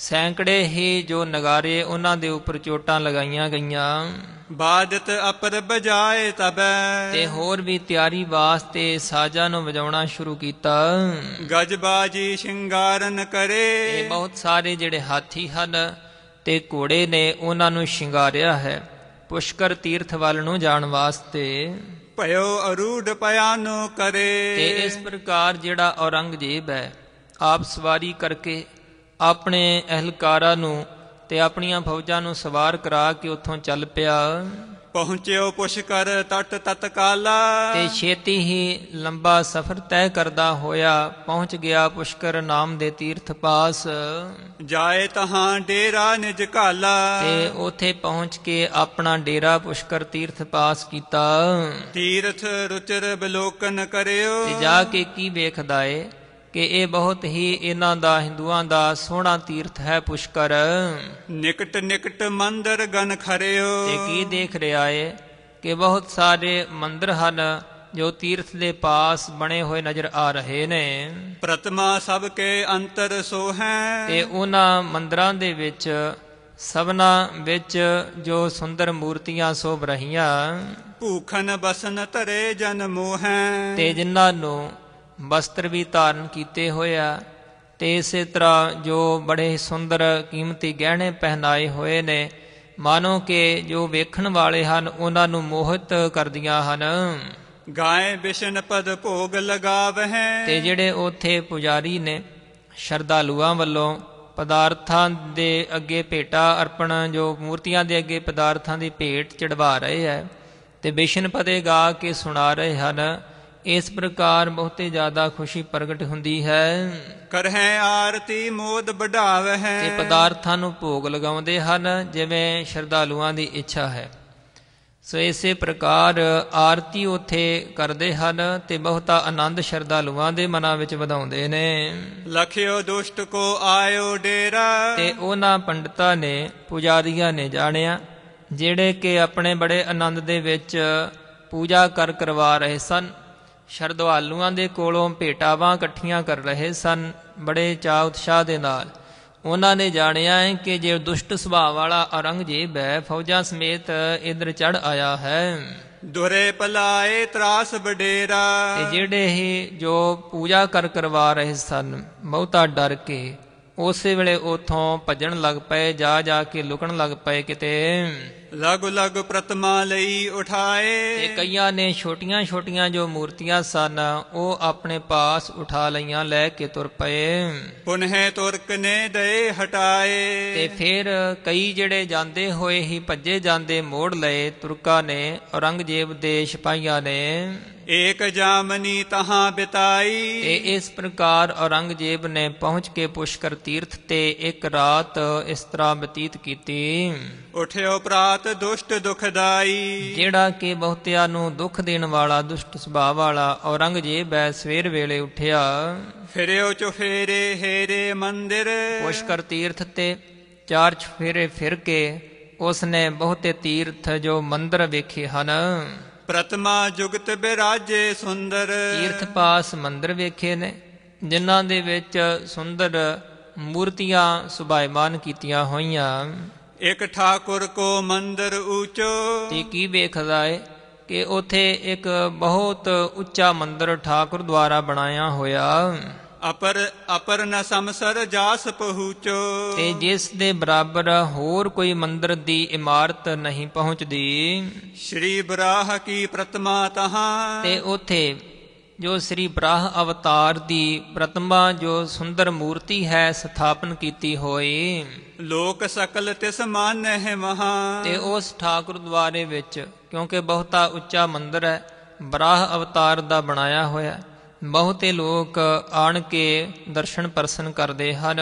ਸੈਂਕੜੇ ਹੀ ਜੋ ਨਗਾਰੇ ਉਹਨਾਂ ਦੇ ਉੱਪਰ ਚੋਟਾਂ ਲਗਾਈਆਂ ਗਈਆਂ ਬਾਦਤ ਅਪਰ ਬਜਾਏ ਤਬੈ ਤੇ ਹੋਰ ਵੀ ਤਿਆਰੀ ਵਾਸਤੇ ਸਾਜਾਂ ਨੂੰ ਵਜਾਉਣਾ ਸ਼ੁਰੂ ਕੀਤਾ ਗਜਬਾਜੀ ਸ਼ਿੰਗਾਰਨ ਕਰੇ ਇਹ ਬਹੁਤ ਸਾਰੇ ਜਿਹੜੇ ਹਾਥੀ ਹਨ ਤੇ ਘੋੜੇ ਨੇ ਉਹਨਾਂ ਨੂੰ ਸ਼ਿੰਗਾਰਿਆ ਹੈ ਪੁਸ਼ਕਰ ਤੀਰਥ ਵੱਲ ਨੂੰ ਜਾਣ ਵਾਸਤੇ ਭਇਓ ਅਰੂਢ ਪਿਆਨੋ ਕਰੇ ਤੇ ਇਸ ਪ੍ਰਕਾਰ ਜਿਹੜਾ ਔਰੰਗਜ਼ੇਬ ਹੈ ਆਪ ਸਵਾਰੀ ਕਰਕੇ ਆਪਣੇ ਅਹਲਕਾਰਾਂ ਨੂੰ ਤੇ ਆਪਣੀਆਂ ਫੌਜਾਂ ਨੂੰ ਸਵਾਰ ਕਰਾ ਕੇ ਉੱਥੋਂ ਚੱਲ ਪਿਆ ਪਹੁੰਚਿਓ ਪੁਸ਼ਕਰ ਤਟ ਤਤਕਾਲਾ ਤੇ ਛੇਤੀ ਹੀ ਲੰਬਾ ਸਫ਼ਰ ਤੈਅ ਕਰਦਾ ਹੋਇਆ ਪਹੁੰਚ ਗਿਆ ਪੁਸ਼ਕਰ ਨਾਮ ਦੇ ਤੀਰਥ ਪਾਸ ਜਾਏ ਤਹਾਂ ਡੇਰਾ ਨਿਜ ਕਾਲਾ ਤੇ ਉਥੇ ਪਹੁੰਚ ਕੇ ਆਪਣਾ ਡੇਰਾ ਪੁਸ਼ਕਰ ਤੀਰਥ ਪਾਸ ਕੀਤਾ ਤੀਰਥ ਰੁਚਰ ਬਿਲੋਕਨ ਕਰਿਓ ਤੇ ਜਾ ਕੇ ਕੀ ਵੇਖਦਾ ਏ ਕਿ ਇਹ ਬਹੁਤ ਹੀ ਇਹਨਾਂ ਦਾ ਹਿੰਦੂਆਂ ਦਾ ਸੋਹਣਾ ਤੀਰਥ ਹੈ ਪੁਸ਼ਕਰ ਨਿਕਟ ਨਿਕਟ ਮੰਦਰ ਗਨ ਖਰਿਓ ਤੇ ਕੀ ਦੇਖ ਰਿਹਾ ਏ ਕਿ ਬਹੁਤ ਸਾਰੇ ਮੰਦਰ ਹਨ ਜੋ ਤੀਰਥ ਦੇ ਪਾਸ ਬਣੇ ਹੋਏ ਨਜ਼ਰ ਆ ਰਹੇ ਨੇ ਪ੍ਰਤਮਾ ਸਭ ਕੇ ਅੰਤਰ ਸੋ ਹੈ ਤੇ ਉਹਨਾਂ ਮੰਦਰਾਂ ਦੇ ਵਿੱਚ ਸਭਨਾ ਵਿੱਚ ਜੋ ਸੁੰਦਰ ਮੂਰਤੀਆਂ ਸੋਭ ਰਹੀਆਂ ਭੂਖਨ ਬਸਨ ਧਰੇ ਜਨ ਮੋਹੈ ਤੇ ਜਿਨ੍ਹਾਂ ਨੂੰ ਵਸਤਰ ਵੀ ਧਾਰਨ ਕੀਤੇ ਹੋਇਆ ਤੇ ਇਸੇ ਤਰ੍ਹਾਂ ਜੋ ਬੜੇ ਸੁੰਦਰ ਕੀਮਤੀ ਗਹਿਣੇ ਪਹਿਨਾਏ ਹੋਏ ਨੇ ਮਾਨੋ ਕਿ ਜੋ ਵੇਖਣ ਵਾਲੇ ਹਨ ਉਹਨਾਂ ਨੂੰ ਮੋਹਿਤ ਕਰਦੀਆਂ ਹਨ ਗਾਏ ਵਿਸ਼ਨ ਪਦ ਭੋਗ ਲਗਾਵਹਿ ਤੇ ਜਿਹੜੇ ਉਥੇ ਪੁਜਾਰੀ ਨੇ ਸ਼ਰਧਾਲੂਆਂ ਵੱਲੋਂ ਪਦਾਰਥਾਂ ਦੇ ਅੱਗੇ ਭੇਟਾ ਅਰਪਣ ਜੋ ਮੂਰਤੀਆਂ ਦੇ ਅੱਗੇ ਪਦਾਰਥਾਂ ਦੀ ਭੇਟ ਚੜਵਾ ਰਹੇ ਹੈ ਤੇ ਵਿਸ਼ਨ ਪਦੇ ਗਾ ਕੇ ਸੁਣਾ ਰਹੇ ਹਨ ਇਸ ਪ੍ਰਕਾਰ ਬਹੁਤੇ ਜ਼ਿਆਦਾ ਖੁਸ਼ੀ ਪ੍ਰਗਟ ਹੁੰਦੀ ਹੈ ਕਰਹਿ ਆਰਤੀ ਮੋਦ ਵਢਾਵਹਿ ਤੇ ਪਦਾਰਥਾਂ ਨੂੰ ਭੋਗ ਲਗਾਉਂਦੇ ਹਨ ਜਿਵੇਂ ਸ਼ਰਧਾਲੂਆਂ ਦੀ ਇੱਛਾ ਹੈ ਸੋ ਇਸੇ ਪ੍ਰਕਾਰ ਆਰਤੀ ਉਥੇ ਕਰਦੇ ਹਨ ਤੇ ਬਹੁਤਾ ਆਨੰਦ ਸ਼ਰਧਾਲੂਆਂ ਦੇ ਮਨਾਂ ਵਿੱਚ ਵਧਾਉਂਦੇ ਨੇ ਲਖਿਓ ਦੁਸ਼ਟ ਕੋ ਆਇਓ ਡੇਰਾ ਤੇ ਉਹਨਾਂ ਪੰਡਤਾਂ ਨੇ ਪੁਜਾਰੀਆਂ ਨੇ ਜਾਣਿਆ ਜਿਹੜੇ ਕਿ ਆਪਣੇ ਬੜੇ ਆਨੰਦ ਦੇ ਵਿੱਚ ਪੂਜਾ ਕਰ ਕਰਵਾ ਰਹੇ ਸਨ ਸ਼ਰਧਾਲੂਆਂ ਦੇ ਕੋਲੋਂ ਭੇਟਾਵਾਂ ਇਕੱਠੀਆਂ ਕਰ ਰਹੇ ਸਨ ਬੜੇ ਚਾਹ ਉਤਸ਼ਾਹ ਦੇ ਨਾਲ ਉਹਨਾਂ ਨੇ ਜਾਣਿਆ ਕਿ ਜੇ ਦੁਸ਼ਟ ਸੁਭਾਅ ਵਾਲਾ ਔਰੰਗਜ਼ੇਬ ਹੈ ਫੌਜਾਂ ਸਮੇਤ ਇਧਰ ਚੜ ਆਇਆ ਹੈ ਦੁਰੇ ਪਲਾਏ ਤਰਾਸ ਬਡੇਰਾ ਤੇ ਜਿਹੜੇ ਹੀ ਜੋ ਪੂਜਾ ਕਰ ਕਰਵਾ ਰਹੇ ਸਨ ਬਹੁਤਾ ਡਰ ਕੇ ਉਸੇ ਵੇਲੇ ਉਥੋਂ ਭੱਜਣ ਲੱਗ ਪਏ ਜਾ ਜਾ ਕੇ ਲੁਕਣ ਲੱਗ ਪਏ ਕਿਤੇ ਲਗ ਲਗ ਪ੍ਰਤਮਾ ਲਈ ਉਠਾਏ ਤੇ ਕਈਆਂ ਨੇ ਛੋਟੀਆਂ ਛੋਟੀਆਂ ਜੋ ਮੂਰਤੀਆਂ ਸਨ ਉਹ ਆਪਣੇ ਪਾਸ ਉਠਾ ਲਈਆਂ ਲੈ ਕੇ ਤੁਰ ਪਏ ਪੁਨਹਿ ਤੁਰਕ ਨੇ ਦਏ ਹਟਾਏ ਤੇ ਫਿਰ ਕਈ ਜਿਹੜੇ ਜਾਂਦੇ ਹੋਏ ਹੀ ਭੱਜੇ ਜਾਂਦੇ ਮੋੜ ਲਏ ਤੁਰਕਾ ਨੇ ਔਰੰਗਜ਼ੇਬ ਦੇ ਸਿਪਾਹੀਆਂ ਨੇ ਏਕ ਜਾਮਨੀ ਤਹਾਂ ਬਿਤਾਈ ਤੇ ਇਸ ਪ੍ਰਕਾਰ ਔਰੰਗਜ਼ੇਬ ਨੇ ਪਹੁੰਚ ਕੇ ਪੁਸ਼ਕਰ ਤੀਰਥ ਤੇ ਇੱਕ ਰਾਤ ਇਸ ਤਰ੍ਹਾਂ ਬਤੀਤ ਕੀਤੀ ਉਠਿਓ ਪ੍ਰਾਤ ਦੁਸ਼ਟ ਦੁਖਦਾਈ ਜਿਹੜਾ ਕਿ ਬਹੁਤਿਆਂ ਨੂੰ ਦੁੱਖ ਦੇਣ ਵਾਲਾ ਦੁਸ਼ਟ ਸੁਭਾਅ ਵਾਲਾ ਔਰੰਗਜ਼ੇਬ ਐ ਸਵੇਰ ਵੇਲੇ ਉਠਿਆ ਫਿਰਿਓ ਚੁਫੇਰੇ ਹੇਰੇ ਮੰਦਿਰ ਪੁਸ਼ਕਰ ਤੀਰਥ ਤੇ ਚਾਰ ਚੁਫੇਰੇ ਫਿਰ ਕੇ ਉਸ ਨੇ ਬਹੁਤੇ ਤੀਰਥ ਜੋ ਮੰਦਰ ਵੇਖੇ ਹਨ ਪ੍ਰਤਮਾ ਜੁਗਤ ਬਿਰਾਜੇ ਸੁੰਦਰ ਤੀਰਥ ਪਾਸ ਮੰਦਰ ਵੇਖੇ ਨੇ ਜਿਨ੍ਹਾਂ ਦੇ ਵਿੱਚ ਸੁੰਦਰ ਮੂਰਤੀਆਂ ਸੁਭਾਇਮਾਨ ਕੀਤੀਆਂ ਹੋਈਆਂ ਇੱਕ ਠਾਕੁਰ ਕੋ ਮੰਦਰ ਉੱਚੋ ਤੇ ਕੀ ਵੇਖਦਾ ਏ ਕਿ ਉਥੇ ਇੱਕ ਬਹੁਤ ਉੱਚਾ ਮੰਦਰ ਠਾਕੁਰ ਦੁਆਰਾ ਬਣਾਇਆ ਹੋਇਆ ਅਪਰ ਅਪਰ ਨ ਸਮਸਰ ਜਾਸ ਪਹੂਚੋ ਤੇ ਜਿਸ ਦੇ ਬਰਾਬਰ ਹੋਰ ਕੋਈ ਮੰਦਰ ਦੀ ਇਮਾਰਤ ਨਹੀਂ ਪਹੁੰਚਦੀ ਸ਼੍ਰੀ ਬਰਾਹ ਕੀ ਪ੍ਰਤਮਾ ਤਹਾ ਤੇ ਉਥੇ ਜੋ ਸ੍ਰੀ ਬਰਾਹ ਅਵਤਾਰ ਦੀ ਪ੍ਰਤਮਾ ਜੋ ਸੁੰਦਰ ਮੂਰਤੀ ਹੈ ਸਥਾਪਨ ਕੀਤੀ ਹੋਈ ਲੋਕ ਸਕਲ ਤਿਸ ਮਾਨ ਹੈ ਮਹਾ ਤੇ ਉਸ ਠਾਕੁਰ ਦੁਆਰੇ ਵਿੱਚ ਕਿਉਂਕਿ ਬਹੁਤਾ ਉੱਚਾ ਮੰਦਰ ਹੈ ਬਰਾਹ ਅਵਤਾਰ ਦਾ ਬਣਾਇਆ ਹੋਇਆ ਬਹੁਤੇ ਲੋਕ ਆਣ ਕੇ ਦਰਸ਼ਨ ਪਰਸਨ ਕਰਦੇ ਹਨ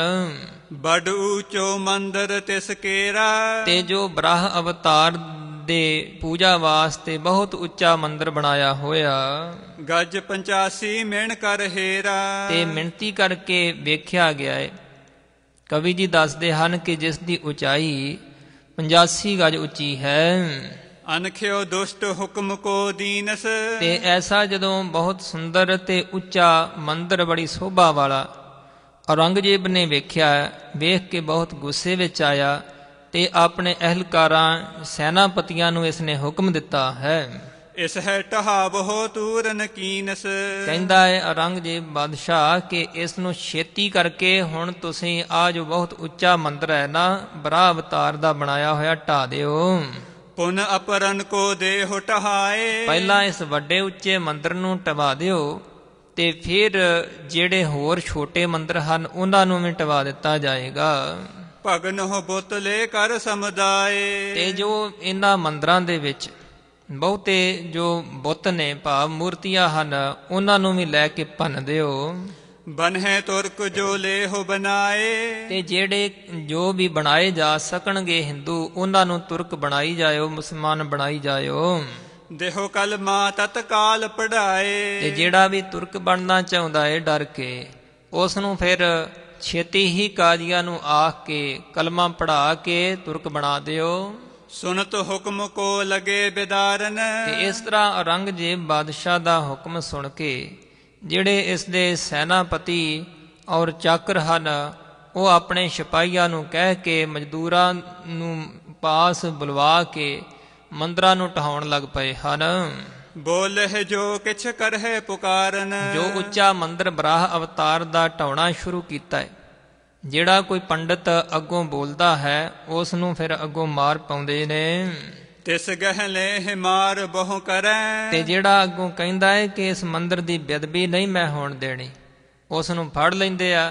ਬੜ ਉਚੋ ਮੰਦਰ ਤਿਸ ਕੇਰਾ ਤੇ ਜੋ ਬ੍ਰਹ ਅਵਤਾਰ ਦੇ ਪੂਜਾ ਵਾਸਤੇ ਬਹੁਤ ਉੱਚਾ ਮੰਦਰ ਬਣਾਇਆ ਹੋਇਆ ਗੱਜ 85 ਮਿਣ ਕਰ ਹੇਰਾ ਤੇ ਮਿੰਤੀ ਕਰਕੇ ਵੇਖਿਆ ਗਿਆ ਹੈ ਕਵੀ ਜੀ ਦੱਸਦੇ ਹਨ ਕਿ ਜਿਸ ਦੀ ਉਚਾਈ 85 ਗੱਜ ਉੱਚੀ ਹੈ ਅਨਖਿਓ ਦੁਸ਼ਟ ਹੁਕਮ ਕੋ ਦੀਨਸ ਤੇ ਐਸਾ ਜਦੋਂ ਬਹੁਤ ਸੁੰਦਰ ਤੇ ਉੱਚਾ ਮੰਦਰ ਬੜੀ ਸ਼ੋਭਾ ਵਾਲਾ ਔਰੰਗਜ਼ੇਬ ਨੇ ਵੇਖਿਆ ਵੇਖ ਕੇ ਬਹੁਤ ਗੁੱਸੇ ਵਿੱਚ ਆਇਆ ਤੇ ਆਪਣੇ ਅਹਲਕਾਰਾਂ ਸੈਨਾਪਤੀਆਂ ਨੂੰ ਇਸਨੇ ਹੁਕਮ ਦਿੱਤਾ ਹੈ ਇਸ ਹੈ ਟਹਾਵੋ ਤੂਰਨ ਕੀਨਸ ਕਹਿੰਦਾ ਹੈ ਔਰੰਗਜ਼ੇਬ ਬਾਦਸ਼ਾਹ ਕਿ ਇਸ ਨੂੰ ਛੇਤੀ ਕਰਕੇ ਹੁਣ ਤੁਸੀਂ ਆ ਜੋ ਬਹੁਤ ਉੱਚਾ ਮੰਦਰ ਹੈ ਨਾ ਬਰਾ ਅਵਤਾਰ ਦਾ ਬਣਾਇਆ ਹੋਇਆ ਢਾ ਦਿਓ ਪੁਨ ਅਪਰਨ ਕੋ ਦੇਹ ਟਹਾਏ ਪਹਿਲਾਂ ਇਸ ਵੱਡੇ ਉੱਚੇ ਮੰਦਰ ਨੂੰ ਟਵਾ ਦਿਓ ਤੇ ਫਿਰ ਜਿਹੜੇ ਹੋਰ ਛੋਟੇ ਮੰਦਰ ਹਨ ਉਹਨਾਂ ਨੂੰ ਵੀ ਟਵਾ ਦਿੱਤਾ ਜਾਏਗਾ ਭਗਨ ਹੋ ਬੁੱਤ ਲੈ ਕਰ ਸਮਦਾਏ ਤੇ ਜੋ ਇਹਨਾਂ ਮੰਦਰਾਂ ਦੇ ਵਿੱਚ ਬਹੁਤੇ ਜੋ ਬੁੱਤ ਨੇ ਭਾਵ ਮੂਰਤੀਆਂ ਹਨ ਉਹਨਾਂ ਨੂੰ ਵੀ ਲੈ ਕੇ ਭੰਨ ਦਿਓ ਬਨਹਿ ਤੁਰਕ ਜੋ ਲੇਹੁ ਬਨਾਏ ਤੇ ਜਿਹੜੇ ਜੋ ਵੀ ਬਣਾਏ ਜਾ ਸਕਣਗੇ ਹਿੰਦੂ ਉਹਨਾਂ ਨੂੰ ਤੁਰਕ ਬਣਾਈ ਜਾਇਓ ਮੁਸਲਮਾਨ ਬਣਾਈ ਜਾਇਓ ਦੇਹੋ ਕਲ ਮਾ ਤਤਕਾਲ ਪੜਾਏ ਤੇ ਜਿਹੜਾ ਵੀ ਤੁਰਕ ਬਣਨਾ ਚਾਹੁੰਦਾ ਏ ਡਰ ਕੇ ਉਸ ਨੂੰ ਫਿਰ ਛੇਤੀ ਹੀ ਕਾਜ਼ੀਆਂ ਨੂੰ ਆਖ ਕੇ ਕਲਮਾ ਪੜਾ ਕੇ ਤੁਰਕ ਬਣਾ ਦਿਓ ਸੁਨਤ ਹੁਕਮ ਕੋ ਲਗੇ ਬਿਦਾਰਨ ਤੇ ਇਸ ਤਰ੍ਹਾਂ ਔਰੰਗਜ਼ੇਬ ਬਾਦਸ਼ਾਹ ਦਾ ਹੁਕਮ ਸੁਣ ਕੇ ਜਿਹੜੇ ਇਸ ਦੇ ਸੈਨਾਪਤੀ ਔਰ ਚਾਕਰ ਹਨ ਉਹ ਆਪਣੇ ਸਿਪਾਹੀਆਂ ਨੂੰ ਕਹਿ ਕੇ ਮਜ਼ਦੂਰਾਂ ਨੂੰ ਪਾਸ ਬੁਲਵਾ ਕੇ ਮੰਦਰਾਂ ਨੂੰ ਟਹਾਉਣ ਲੱਗ ਪਏ ਹਨ ਬੋਲੇ ਜੋ ਕਿਛ ਕਰਹਿ ਪੁਕਾਰਨ ਜੋ ਉੱਚਾ ਮੰਦਰ ਬਰਾਹ ਅਵਤਾਰ ਦਾ ਢਾਉਣਾ ਸ਼ੁਰੂ ਕੀਤਾ ਹੈ ਜਿਹੜਾ ਕੋਈ ਪੰਡਤ ਅੱਗੋਂ ਬੋਲਦਾ ਹੈ ਉਸ ਨੂੰ ਫਿਰ ਅੱਗੋਂ ਮਾਰ ਪਾਉਂਦੇ ਨੇ ਤਿਸ ਗਹਿਲੇ ਹਿਮਾਰ ਬਹੁ ਕਰੈ ਤੇ ਜਿਹੜਾ ਅੱਗੋਂ ਕਹਿੰਦਾ ਹੈ ਕਿ ਇਸ ਮੰਦਰ ਦੀ ਬੇਅਦਬੀ ਨਹੀਂ ਮੈਂ ਹੋਣ ਦੇਣੀ ਉਸ ਨੂੰ ਫੜ ਲੈਂਦੇ ਆ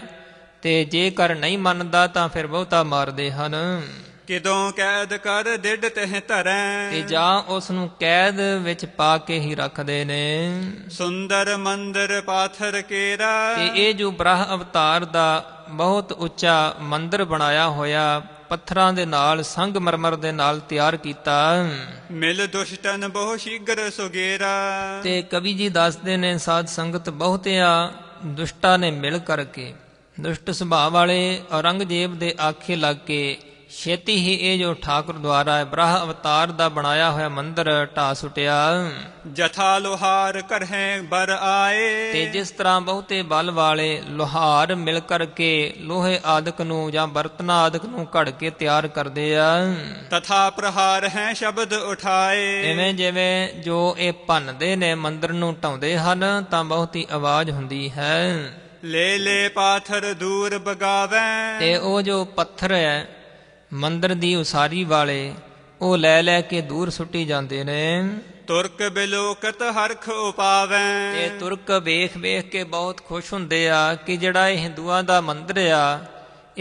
ਤੇ ਜੇਕਰ ਨਹੀਂ ਮੰਨਦਾ ਤਾਂ ਫਿਰ ਬਹੁਤਾ ਮਾਰਦੇ ਹਨ ਕਿਦੋਂ ਕੈਦ ਕਰ ਡਿੱਡ ਤਹਿ ਧਰੈ ਤੇ ਜਾਂ ਉਸ ਨੂੰ ਕੈਦ ਵਿੱਚ ਪਾ ਕੇ ਹੀ ਰੱਖਦੇ ਨੇ ਸੁੰਦਰ ਮੰਦਰ ਪਾਥਰ ਕੇਰਾ ਤੇ ਇਹ ਜੋ ਬ੍ਰਹ ਅਵਤਾਰ ਦਾ ਬਹੁਤ ਉੱਚਾ ਮੰਦਰ ਬਣਾਇਆ ਹੋਇਆ ਪੱਥਰਾਂ ਦੇ ਨਾਲ ਸੰਗ ਮਰਮਰ ਦੇ ਨਾਲ ਤਿਆਰ ਕੀਤਾ ਮਿਲ ਦੁਸ਼ਟਨ ਬਹੁ ਸ਼ੀਗਰ ਸੁਗੇਰਾ ਤੇ ਕਵੀ ਜੀ ਦੱਸਦੇ ਨੇ ਸਾਧ ਸੰਗਤ ਬਹੁਤਿਆ ਦੁਸ਼ਟਾਂ ਨੇ ਮਿਲ ਕਰਕੇ ਦੁਸ਼ਟ ਸੁਭਾਅ ਵਾਲੇ ਔਰੰਗਜ਼ੇਬ ਦੇ ਆਖੇ ਲੱਗ ਕੇ ਛੇਤੀ ਹੀ ਇਹ ਜੋ ਠਾਕੁਰ ਦੁਆਰਾ ਬ੍ਰਹ ਅਵਤਾਰ ਦਾ ਬਣਾਇਆ ਹੋਇਆ ਮੰਦਿਰ ਢਾ ਸੁਟਿਆ ਜਥਾ ਲੋਹਾਰ ਕਰਹਿ ਬਰ ਆਏ ਤੇ ਜਿਸ ਤਰ੍ਹਾਂ ਬਹੁਤੇ ਬਲ ਵਾਲੇ ਲੋਹਾਰ ਮਿਲ ਕਰਕੇ ਲੋਹੇ ਆਦਿਕ ਨੂੰ ਜਾਂ ਬਰਤਨਾ ਆਦਿਕ ਨੂੰ ਘੜ ਕੇ ਤਿਆਰ ਕਰਦੇ ਆ ਤਥਾ ਪ੍ਰਹਾਰ ਹੈ ਸ਼ਬਦ ਉਠਾਏ ਐਵੇਂ ਜਿਵੇਂ ਜੋ ਇਹ ਭੰਨਦੇ ਨੇ ਮੰਦਿਰ ਨੂੰ ਢਾਉਂਦੇ ਹਨ ਤਾਂ ਬਹੁਤੀ ਆਵਾਜ਼ ਹੁੰਦੀ ਹੈ ਲੈ ਲੈ ਪਾਥਰ ਦੂਰ ਬਗਾਵੇ ਤੇ ਉਹ ਜੋ ਪੱਥਰ ਹੈ ਮੰਦਰ ਦੀ ਉਸਾਰੀ ਵਾਲੇ ਉਹ ਲੈ ਲੈ ਕੇ ਦੂਰ ਸੁੱਟੀ ਜਾਂਦੇ ਨੇ ਤੁਰਕ ਬਿਲੋਕਤ ਹਰਖ ਉਪਾਵੈ ਇਹ ਤੁਰਕ ਵੇਖ ਵੇਖ ਕੇ ਬਹੁਤ ਖੁਸ਼ ਹੁੰਦੇ ਆ ਕਿ ਜਿਹੜਾ ਇਹ ਹਿੰਦੂਆਂ ਦਾ ਮੰਦਰ ਆ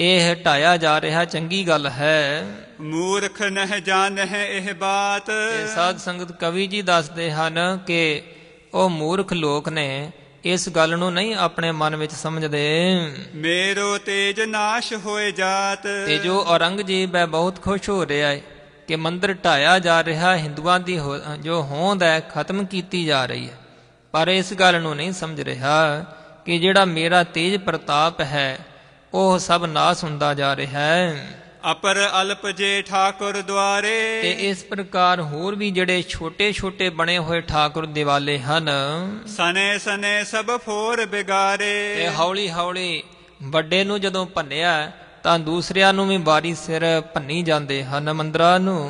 ਇਹ ਹਟਾਇਆ ਜਾ ਰਿਹਾ ਚੰਗੀ ਗੱਲ ਹੈ ਮੂਰਖ ਨਹਿ ਜਾਣਹਿ ਇਹ ਬਾਤ ਇਹ ਸਾਧ ਸੰਗਤ ਕਵੀ ਜੀ ਦੱਸਦੇ ਹਨ ਕਿ ਉਹ ਮੂਰਖ ਲੋਕ ਨੇ ਇਸ ਗੱਲ ਨੂੰ ਨਹੀਂ ਆਪਣੇ ਮਨ ਵਿੱਚ ਸਮਝਦੇ ਮੇਰੋ ਤੇਜ ਨਾਸ਼ ਹੋਏ ਜਾਤ ਤੇ ਜੋ ਔਰੰਗਜ਼ੇਬ ਹੈ ਬਹੁਤ ਖੁਸ਼ ਹੋ ਰਿਹਾ ਹੈ ਕਿ ਮੰਦਰ ਢਾਇਆ ਜਾ ਰਿਹਾ ਹਿੰਦੂਆਂ ਦੀ ਜੋ ਹੋਂਦ ਹੈ ਖਤਮ ਕੀਤੀ ਜਾ ਰਹੀ ਹੈ ਪਰ ਇਸ ਗੱਲ ਨੂੰ ਨਹੀਂ ਸਮਝ ਰਿਹਾ ਕਿ ਜਿਹੜਾ ਮੇਰਾ ਤੇਜ ਪ੍ਰਤਾਪ ਹੈ ਉਹ ਸਭ ਨਾਸ ਹੁੰਦਾ ਜਾ ਰਿਹਾ ਹੈ ਅਪਰ ਅਲਪ ਜੇ ਠਾਕੁਰ ਦੁਆਰੇ ਤੇ ਇਸ ਪ੍ਰਕਾਰ ਹੋਰ ਵੀ ਜਿਹੜੇ ਛੋਟੇ-ਛੋਟੇ ਬਣੇ ਹੋਏ ਠਾਕੁਰ ਦਿਵਾਲੇ ਹਨ ਸਨੇ ਸਨੇ ਸਭ ਫੋਰ ਬਿਗਾਰੇ ਤੇ ਹੌਲੀ-ਹੌਲੀ ਵੱਡੇ ਨੂੰ ਜਦੋਂ ਭੰਨਿਆ ਤਾਂ ਦੂਸਰਿਆਂ ਨੂੰ ਵੀ ਬਾਰੀ ਸਿਰ ਭੰਨੀ ਜਾਂਦੇ ਹਨ ਮੰਦਰਾ ਨੂੰ